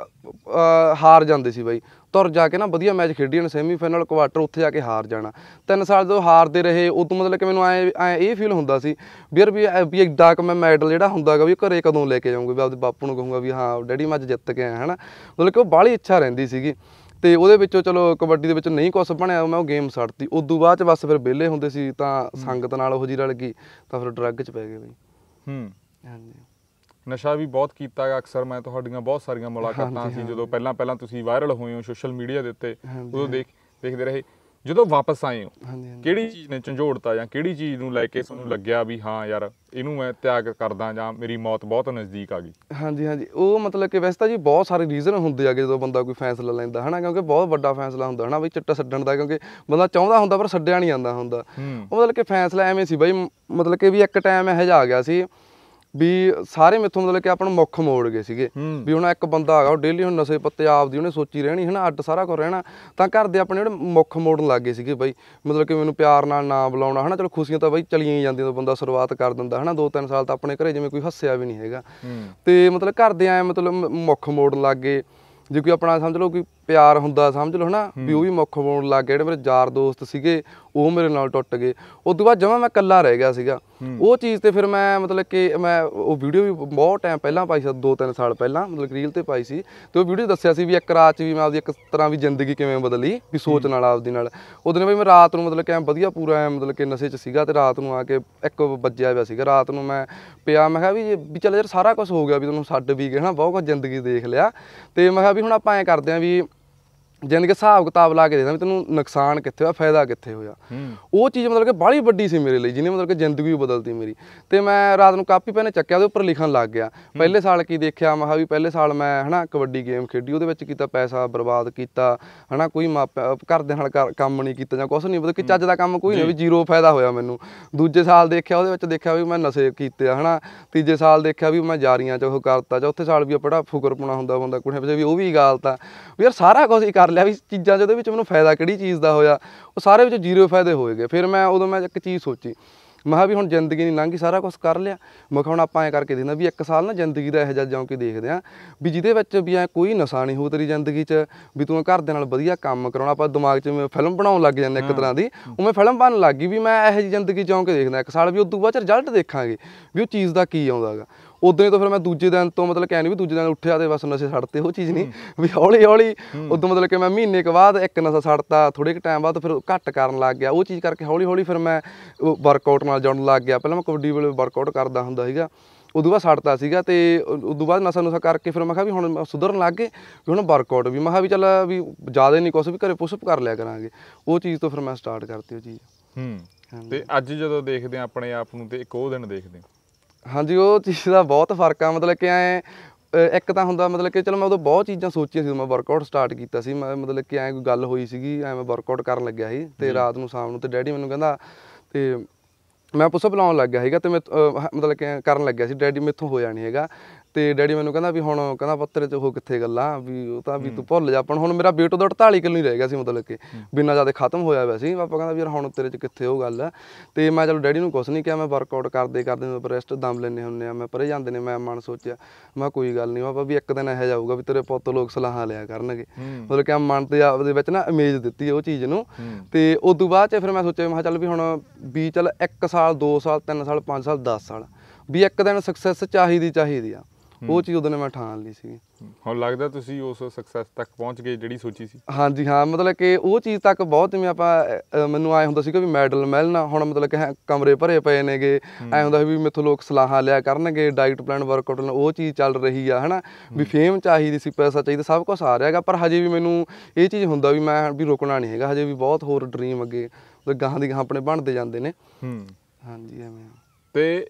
[SPEAKER 1] ਹਾਰ ਜਾਂਦੇ ਸੀ ਬਾਈ ਤੁਰ ਜਾ ਕੇ ਨਾ ਵਧੀਆ ਮੈਚ ਖੇਡੀ ਨੇ ਸੈਮੀਫਾਈਨਲ ਕੁਆਟਰ ਉੱਥੇ ਜਾ ਕੇ ਹਾਰ ਜਾਣਾ ਤਿੰਨ ਸਾਲ ਤੋਂ ਹਾਰਦੇ ਰਹੇ ਉਦੋਂ ਮਤਲਬ ਕਿ ਮੈਨੂੰ ਐ ਐ ਇਹ ਫੀਲ ਹੁੰਦਾ ਸੀ ਵੀਰ ਵੀ ਵੀ ਇੱਕ ਡਾਕ ਮੈਂ ਮੈਡਲ ਜਿਹੜਾ ਹੁੰਦਾਗਾ ਵੀ ਘਰੇ ਕਦੋਂ ਲੈ ਕੇ ਜਾਊਂਗਾ ਵੀ ਆਪਦੇ ਬਾਪੂ ਨੂੰ ਕਹੂੰਗਾ ਵੀ ਹਾਂ ਡੈਡੀ ਮੈਂ ਜਿੱਤ ਕੇ ਆਇਆ ਹਨਾ ਮਤਲਬ ਕਿ ਉਹ ਬਾਲੀ ਇੱਛਾ ਰਹਿੰਦੀ ਸੀਗੀ ਤੇ ਉਹਦੇ ਵਿੱਚੋਂ ਚਲੋ ਕਬੱਡੀ ਦੇ ਵਿੱਚ ਨਹੀਂ ਕੁਸ ਬਣਿਆ ਮੈਂ ਉਹ ਗੇਮ ਛੱਡਤੀ ਉਦੋਂ ਬਾਅਦ ਚ ਬਸ ਫਿਰ ਵਿਹਲੇ ਹੁੰਦੇ ਸੀ ਤਾਂ ਸੰਗਤ ਨਾਲ ਉਹ ਜੀ ਰਲ ਗਈ ਤਾਂ ਫਿਰ ਡਰੱਗ 'ਚ ਪੈ ਗਏ ਬਈ ਹੂੰ ਹਾਂਜੀ
[SPEAKER 2] ਨਸ਼ਾ ਵੀ ਬਹੁਤ ਕੀਤਾ ਹੈ ਅਕਸਰ ਮੈਂ ਤੁਹਾਡੀਆਂ ਬਹੁਤ ਸਾਰੀਆਂ ਮੁਲਾਕਾਤਾਂ ਸੀ ਜਦੋਂ ਪਹਿਲਾਂ ਪਹਿਲਾਂ ਤੁਸੀਂ ਵਾਇਰਲ ਹੋਏ ਹੋ ਸੋਸ਼ਲ ਮੀਡੀਆ ਦੇ ਉੱਤੇ ਉਦੋਂ ਦੇਖ ਦੇਖਦੇ ਰਹੇ ਜਦੋਂ ਵਾਪਸ ਆਏ ਹੋ ਕਿਹੜੀ ਚੀਜ਼ ਨੇ ਝੰਜੋੜਤਾ ਜਾਂ ਕਿਹੜੀ ਚੀਜ਼ ਨੂੰ ਲੈ ਕੇ ਤੁਹਾਨੂੰ ਲੱਗਿਆ ਵੀ ਹਾਂ ਯਾਰ ਇਹਨੂੰ ਮੈਂ ਤਿਆਗ ਕਰਦਾ ਜਾਂ ਮੇਰੀ ਮੌਤ ਬਹੁਤ ਨਜ਼ਦੀਕ ਆ ਗਈ
[SPEAKER 1] ਹਾਂਜੀ ਹਾਂਜੀ ਉਹ ਮਤਲਬ ਕਿ ਵੈਸੇ ਤਾਂ ਜੀ ਬਹੁਤ ਸਾਰੇ ਰੀਜ਼ਨ ਹੁੰਦੇ ਆ ਕਿ ਜਦੋਂ ਬੰਦਾ ਕੋਈ ਫੈਸਲਾ ਲੈਂਦਾ ਹਨਾ ਕਿਉਂਕਿ ਬਹੁਤ ਵੱਡਾ ਫੈਸਲਾ ਹੁੰਦਾ ਹਨਾ ਵੀ ਚਿੱਟਾ ਛੱਡਣ ਦਾ ਕਿਉਂਕਿ ਬੰਦਾ ਚਾਹੁੰਦਾ ਹੁੰਦਾ ਪਰ ਛੱਡਿਆ ਨਹੀਂ ਜਾਂਦਾ ਹੁੰਦਾ ਉਹ ਮਤਲਬ ਕਿ ਫੈਸਲਾ ਐਵੇਂ ਸੀ ਬਾਈ ਮਤਲਬ ਕਿ ਵੀ ਇੱਕ ਟਾਈਮ ਇਹ ਜਾ ਗਿਆ ਸੀ ਵੀ ਸਾਰੇ ਮੇਥੋਂ ਮਤਲਬ ਕਿ ਆਪਣਾ ਮੁੱਖ ਮੋੜ ਗਏ ਸੀਗੇ ਵੀ ਹੁਣ ਇੱਕ ਬੰਦਾ ਹੈਗਾ ਉਹ ਡੇਲੀ ਹੁਣ ਨਸ਼ੇ ਪੱਤੇ ਆਪਦੀ ਉਹਨੇ ਸੋਚੀ ਰਹਿਣੀ ਹਨਾ ਅੱਡ ਸਾਰਾ ਕਰ ਰਹਿਣਾ ਤਾਂ ਘਰ ਦੇ ਆਪਣੇ ਜਿਹੜੇ ਮੁੱਖ ਮੋੜਨ ਲੱਗ ਗਏ ਸੀਗੇ ਬਾਈ ਮਤਲਬ ਕਿ ਮੈਨੂੰ ਪਿਆਰ ਨਾਲ ਨਾ ਬੁਲਾਉਣਾ ਹਨਾ ਚਲੋ ਖੁਸ਼ੀਆਂ ਤਾਂ ਬਾਈ ਚਲੀਆਂ ਹੀ ਜਾਂਦੀਆਂ ਤਾਂ ਬੰਦਾ ਸ਼ੁਰੂਆਤ ਕਰ ਦਿੰਦਾ ਹਨਾ 2-3 ਸਾਲ ਤਾਂ ਆਪਣੇ ਘਰੇ ਜਿਵੇਂ ਕੋਈ ਹੱਸਿਆ ਵੀ ਨਹੀਂ ਹੈਗਾ ਤੇ ਮਤਲਬ ਘਰ ਦੇ ਆਏ ਮਤਲਬ ਮੁੱਖ ਮੋੜਨ ਲੱਗ ਗਏ ਜੇ ਕੋਈ ਆਪਣਾ ਸਮਝ ਲਓ ਕਿ ਪਿਆਰ ਹੁੰਦਾ ਸਮਝ ਲਓ ਹਨਾ ਵੀ ਉਹ ਵੀ ਮੁੱਖ ਮੋੜਨ ਲੱਗ ਗਏ ਜਿਹੜੇ ਮੇਰੇ ਯਾਰ ਦੋਸਤ ਸੀਗੇ ਉਹ ਮੇਰੇ ਨਾਲ ਟੁੱਟ ਗਏ ਉਸ ਤੋਂ ਬਾਅਦ ਜਮਾ ਮੈਂ ਇਕੱਲਾ ਰਹਿ ਗਿਆ ਸੀਗਾ ਉਹ ਚੀਜ਼ ਤੇ ਫਿਰ ਮੈਂ ਮਤਲਬ ਕਿ ਮੈਂ ਉਹ ਵੀਡੀਓ ਵੀ ਬਹੁਤ ਟਾਈਮ ਪਹਿਲਾਂ ਪਾਈ ਸੀ 2-3 ਸਾਲ ਪਹਿਲਾਂ ਮਤਲਬ ਰੀਲ ਤੇ ਪਾਈ ਸੀ ਤੇ ਉਹ ਵੀਡੀਓ ਦੱਸਿਆ ਸੀ ਵੀ ਇੱਕ ਰਾਤ ਚ ਵੀ ਮੈਂ ਆਪਦੀ ਇੱਕ ਤਰ੍ਹਾਂ ਵੀ ਜ਼ਿੰਦਗੀ ਕਿਵੇਂ ਬਦਲੀ ਵੀ ਸੋਚ ਨਾਲ ਆਪਦੀ ਨਾਲ ਉਹ ਦਿਨ ਬਈ ਮੈਂ ਰਾਤ ਨੂੰ ਮਤਲਬ ਕਿ ਐ ਵਧੀਆ ਪੂਰਾ ਐ ਮਤਲਬ ਕਿ ਨਸ਼ੇ 'ਚ ਸੀਗਾ ਤੇ ਰਾਤ ਨੂੰ ਆ ਕੇ ਇੱਕ ਵੱਜਿਆ ਪਿਆ ਸੀਗਾ ਰਾਤ ਨੂੰ ਮੈਂ ਪਿਆ ਮੈਂ ਕਿਹਾ ਵੀ ਵੀ ਚੱਲ ਯਾਰ ਸਾਰਾ ਕੁਝ ਹੋ ਗਿਆ ਵੀ ਤੁਹਾਨੂੰ ਛੱਡ ਵੀ ਗਏ ਹਨਾ ਬਹੁਤ ਕੁਝ ਜ਼ਿੰਦਗੀ ਦੇਖ ਲਿਆ ਤੇ ਮੈਂ ਕਿਹਾ ਵੀ ਹੁਣ ਆਪਾਂ ਐ ਕਰਦੇ ਆਂ ਵੀ ਜਿੰਦਗੀ ਹਿਸਾਬ ਕਿਤਾਬ ਲਾ ਕੇ ਦੇਦਾ ਵੀ ਤੈਨੂੰ ਨੁਕਸਾਨ ਕਿੱਥੇ ਹੋਇਆ ਫਾਇਦਾ ਕਿੱਥੇ ਹੋਇਆ ਉਹ ਚੀਜ਼ ਮਤਲਬ ਕਿ ਬਾਲੀ ਵੱਡੀ ਸੀ ਮੇਰੇ ਲਈ ਜਿਹਨੇ ਮਤਲਬ ਕਿ ਜ਼ਿੰਦਗੀ ਬਦਲਤੀ ਮੇਰੀ ਤੇ ਮੈਂ ਰਾਤ ਨੂੰ ਕਾਪੀ ਪੈਨ ਚੱਕਿਆ ਉਹਦੇ ਉੱਪਰ ਲਿਖਣ ਲੱਗ ਗਿਆ ਪਹਿਲੇ ਸਾਲ ਕੀ ਦੇਖਿਆ ਮਹਾ ਵੀ ਪਹਿਲੇ ਸਾਲ ਮੈਂ ਹਨਾ ਕਬੱਡੀ ਗੇਮ ਖੇਡੀ ਉਹਦੇ ਵਿੱਚ ਕੀਤਾ ਪੈਸਾ ਬਰਬਾਦ ਕੀਤਾ ਹਨਾ ਕੋਈ ਕਰਦੇ ਨਾਲ ਕੰਮ ਨਹੀਂ ਕੀਤਾ ਜਾਂ ਕੁਝ ਨਹੀਂ ਮਤਲਬ ਕਿ ਚੱਜ ਦਾ ਕੰਮ ਕੋਈ ਨਹੀਂ ਵੀ ਜ਼ੀਰੋ ਫਾਇਦਾ ਹੋਇਆ ਮੈਨੂੰ ਦੂਜੇ ਸਾਲ ਦੇਖਿਆ ਉਹਦੇ ਵਿੱਚ ਦੇਖਿਆ ਵੀ ਮੈਂ ਨਸ਼ੇ ਕੀਤੇ ਹਨਾ ਤੀਜੇ ਸਾਲ ਦੇਖਿਆ ਵੀ ਮੈਂ ਜਾਰੀਆਂ ਚ ਉਹ ਕਰਤਾ ਉੱਥੇ ਸਾਲ ਵੀ ਬੜਾ ਫੁਕਰਪੁਣਾ ਹੁੰਦਾ ਬੰਦਾ ਕੁੜੇ ਵੀ ਉਹ ਵੀ ਗਾਲਤਾ ਵੀ ਯਾਰ ਸਾਰਾ ਕੁਝ ਹੀ ਕਰ ਲਿਆ ਵੀ ਚੀਜ਼ਾਂ ਜਿਹਦੇ ਵਿੱਚ ਮੈਨੂੰ ਫਾਇਦਾ ਕਿਹੜੀ ਚੀਜ਼ ਦਾ ਹੋਇਆ ਉਹ ਸਾਰੇ ਵਿੱਚ ਜ਼ੀਰੋ ਫਾਇਦੇ ਹੋਏਗੇ ਫਿਰ ਮੈਂ ਉਦੋਂ ਮੈਂ ਇੱਕ ਚੀਜ਼ ਸੋਚੀ ਮੈਂ ਵੀ ਹੁਣ ਜ਼ਿੰਦਗੀ ਨਹੀਂ ਲੰਘੀ ਸਾਰਾ ਕੁਝ ਕਰ ਲਿਆ ਮੈਂ ਹੁਣ ਆਪਾਂ ਐ ਕਰਕੇ ਦੇਖਦਾ ਵੀ ਇੱਕ ਸਾਲ ਨਾ ਜ਼ਿੰਦਗੀ ਦਾ ਇਹ ਜਿਹਾ ਜਾਂ ਕੇ ਦੇਖਦੇ ਆ ਵੀ ਜਿਹਦੇ ਵਿੱਚ ਵੀ ਐ ਕੋਈ ਨਸ਼ਾ ਨਹੀਂ ਹੋ ਤੇਰੀ ਜ਼ਿੰਦਗੀ 'ਚ ਵੀ ਤੂੰ ਘਰ ਦੇ ਨਾਲ ਵਧੀਆ ਕੰਮ ਕਰਾਉਣਾ ਆਪਾਂ ਦਿਮਾਗ 'ਚ ਮੈਂ ਫਿਲਮ ਬਣਾਉਣ ਲੱਗ ਜਾਂਦੇ ਇੱਕ ਤਰ੍ਹਾਂ ਦੀ ਉਹ ਮੈਂ ਫਿਲਮ ਬਣਨ ਲੱਗ ਗਈ ਵੀ ਮੈਂ ਇਹ ਜਿਹੀ ਜ਼ਿੰਦਗੀ ਜੌਂ ਕੇ ਦੇਖਦਾ ਇੱਕ ਸਾਲ ਵੀ ਉਸ ਤੋਂ ਬਾਅਦ ਰਿਜ਼ਲਟ ਦੇਖਾਂਗੇ ਵੀ ਉਹ ਚੀਜ਼ ਦਾ ਕੀ ਆਉਂਦਾਗਾ ਉਦੋਂ ਹੀ ਤਾਂ ਫਿਰ ਮੈਂ ਦੂਜੇ ਦਿਨ ਤੋਂ ਮਤਲਬ ਕਹਿੰਦੇ ਵੀ ਦੂਜੇ ਦਿਨ ਉੱਠਿਆ ਤੇ ਬਸ ਨਸ਼ੇ ਛੱਡਤੇ ਉਹ ਚੀਜ਼ ਨਹੀਂ ਵੀ ਹੌਲੀ ਹੌਲੀ ਉਦੋਂ ਮਤਲਬ ਕਿ ਮੈਂ ਮਹੀਨੇ ਕ ਬਾਅਦ ਇੱਕ ਨਸ਼ਾ ਛੱਡਤਾ ਥੋੜੇ ਕਿ ਟਾਈਮ ਬਾਅਦ ਫਿਰ ਘੱਟ ਕਰਨ ਲੱਗ ਗਿਆ ਉਹ ਚੀਜ਼ ਕਰਕੇ ਹੌਲੀ ਹੌਲੀ ਫਿਰ ਮੈਂ ਵਰਕਆਊਟ ਨਾਲ ਜੁੜਨ ਲੱਗ ਗਿਆ ਪਹਿਲਾਂ ਮੈਂ ਕਬੱਡੀ ਵੇਲੇ ਵਰਕਆਊਟ ਕਰਦਾ ਹੁੰਦਾ ਸੀਗਾ ਉਦੋਂ ਬਾਅਦ ਛੱਡਤਾ ਸੀਗਾ ਤੇ ਉਦੋਂ ਬਾਅਦ ਨਸ਼ਾ ਨੁਸ਼ਾ ਕਰਕੇ ਫਿਰ ਮੈਂ ਕਿਹਾ ਵੀ ਹੁਣ ਸੁਧਰਨ ਲੱਗ ਗਏ ਵੀ ਹੁਣ ਵਰਕਆਊਟ ਵੀ ਮਹਾ ਵੀ ਚੱਲ ਵੀ ਜ਼ਿਆਦਾ ਨਹੀਂ ਕੁਝ ਵੀ ਘਰੇ ਪੁਸ਼ਅਪ ਕਰ ਲਿਆ ਕਰਾਂਗੇ ਉਹ ਚੀਜ਼ ਤੋਂ ਫਿਰ ਮੈਂ ਸਟਾਰਟ ਕਰਤੀ ਉਹ
[SPEAKER 2] ਚੀਜ਼ ਹੂੰ ਤੇ ਅੱਜ ਜਦੋਂ ਦੇਖਦੇ ਆ ਆਪਣੇ ਆਪ ਨੂੰ ਤੇ ਇੱਕ ਉਹ ਦਿਨ ਦੇਖਦੇ ਆ
[SPEAKER 1] ਹਾਂਜੀ ਉਹ ਚੀਜ਼ ਦਾ ਬਹੁਤ ਫਰਕ ਆ ਮਤਲਬ ਕਿ ਐ ਇੱਕ ਤਾਂ ਹੁੰਦਾ ਮਤਲਬ ਕਿ ਚਲੋ ਮੈਂ ਉਦੋਂ ਬਹੁਤ ਚੀਜ਼ਾਂ ਸੋਚੀਆਂ ਸੀ ਮੈਂ ਵਰਕਆਊਟ ਸਟਾਰਟ ਕੀਤਾ ਸੀ ਮੈਂ ਮਤਲਬ ਕਿ ਐ ਕੋਈ ਗੱਲ ਹੋਈ ਸੀਗੀ ਐ ਮੈਂ ਵਰਕਆਊਟ ਕਰਨ ਲੱਗਿਆ ਸੀ ਤੇ ਰਾਤ ਨੂੰ ਸ਼ਾਮ ਨੂੰ ਤੇ ਡੈਡੀ ਮੈਨੂੰ ਕਹਿੰਦਾ ਤੇ ਮੈਂ ਪੁਸ਼ਅਪ ਬੁਲਾਉਣ ਲੱਗ ਗਿਆ ਸੀਗਾ ਤੇ ਮੈਂ ਮਤਲਬ ਕਿ ਕਰਨ ਲੱਗਿਆ ਸੀ ਡੈਡੀ ਮੇਥੋਂ ਹੋ ਜਾਣੀ ਹੈਗਾ ਤੇ ਡੈਡੀ ਮੈਨੂੰ ਕਹਿੰਦਾ ਵੀ ਹੁਣ ਕਹਿੰਦਾ ਪੁੱਤਰ ਚ ਉਹ ਕਿੱਥੇ ਗੱਲਾਂ ਵੀ ਉਹ ਤਾਂ ਵੀ ਤੂੰ ਭੁੱਲ ਜਾ ਆਪਣ ਹੁਣ ਮੇਰਾ ਬੇਟ ਉਹਦਾ 48 ਕਿਲੋ ਹੀ ਰਹਿ ਗਿਆ ਸੀ ਮਤਲਬ ਕਿ ਬਿਨਾਂ ਜ਼ਿਆਦਾ ਖਤਮ ਹੋਇਆ ਹੋਇਆ ਸੀ ਪਾਪਾ ਕਹਿੰਦਾ ਵੀ ਯਾਰ ਹੁਣ ਤੇਰੇ ਚ ਕਿੱਥੇ ਉਹ ਗੱਲ ਤੇ ਮੈਂ ਚਲੋ ਡੈਡੀ ਨੂੰ ਕੁਛ ਨਹੀਂ ਕਿਹਾ ਮੈਂ ਵਰਕਆਊਟ ਕਰਦੇ ਕਰਦੇ ਮੈਂ ਰੈਸਟ ਦਮ ਲੈਨੇ ਹੁੰਨੇ ਆ ਮੈਂ ਪਰੇ ਜਾਂਦੇ ਨੇ ਮੈਂ ਮਨ ਸੋਚਿਆ ਮੈਂ ਕੋਈ ਗੱਲ ਨਹੀਂ ਪਾਪਾ ਵੀ ਇੱਕ ਦਿਨ ਇਹ ਜਾਊਗਾ ਵੀ ਤੇਰੇ ਪੁੱਤ ਲੋਕ ਸਲਾਹਾਂ ਲਿਆ ਕਰਨਗੇ ਮਤਲਬ ਕਿ ਮਨ ਤੇ ਆਪਦੇ ਵਿੱਚ ਨਾ ਇਮੇਜ ਦਿੱਤੀ ਉਹ ਚੀਜ਼ ਨੂੰ ਤੇ ਉਸ ਤੋਂ ਬਾਅਦ ਚ ਫਿਰ ਮੈਂ ਸੋਚਿਆ ਮੈਂ ਚੱਲ ਵੀ ਹੁਣ ਵੀ ਚੱਲ 1 ਸਾਲ 2 ਸਾਲ 3 ਸਾਲ 5 ਸਾਲ 10 ਸਾਲ ਵੀ ਇੱਕ ਦਿਨ ਸਕਸੈਸ ਚਾਹੀਦੀ ਚਾਹੀਦੀ ਆ ਉਹ ਚੀਜ਼ ਉਹਦੋਂ ਮੈਂ ਠਾਣ ਲਈ ਸੀ
[SPEAKER 2] ਹੁਣ ਲੱਗਦਾ ਤੁਸੀਂ ਉਸ ਸਕਸੈਸ ਤੱਕ ਪਹੁੰਚ ਗਏ ਜਿਹੜੀ ਸੋਚੀ ਸੀ
[SPEAKER 1] ਹਾਂਜੀ ਹਾਂ ਮਤਲਬ ਕਿ ਉਹ ਚੀਜ਼ ਤੱਕ ਬਹੁਤ ਜਿਵੇਂ ਆਪਾਂ ਮੈਨੂੰ ਆਏ ਹੁੰਦਾ ਸੀ ਕਿ ਵੀ ਮੈਡਲ ਮਿਲਣਾ ਹੁਣ ਮਤਲਬ ਕਿ ਕਮਰੇ ਭਰੇ ਪਏ ਨੇਗੇ ਐ ਹੁੰਦਾ ਵੀ ਮੇਥੋਂ ਲੋਕ ਸਲਾਹਾਂ ਲਿਆ ਕਰਨਗੇ ਡਾਈਟ ਪਲਾਨ ਵਰਕਆਊਟ ਉਹ ਚੀਜ਼ ਚੱਲ ਰਹੀ ਆ ਹਨਾ ਵੀ ਫੇਮ ਚਾਹੀਦੀ ਸੀ ਪੈਸਾ ਚਾਹੀਦਾ ਸਭ ਕੁਝ ਆ ਰਿਹਾਗਾ ਪਰ ਹਜੇ ਵੀ ਮੈਨੂੰ ਇਹ ਚੀਜ਼ ਹੁੰਦਾ ਵੀ ਮੈਂ ਵੀ ਰੁਕਣਾ ਨਹੀਂ ਹੈਗਾ ਹਜੇ ਵੀ ਬਹੁਤ ਹੋਰ ਡ੍ਰੀਮ ਅੱਗੇ ਗਾਹਾਂ ਦੀ ਗਾਹਾਂ ਆਪਣੇ ਬਣਦੇ ਜਾਂਦੇ ਨੇ
[SPEAKER 2] ਹੂੰ ਹਾਂਜੀ ਐਵੇਂ ਤੇ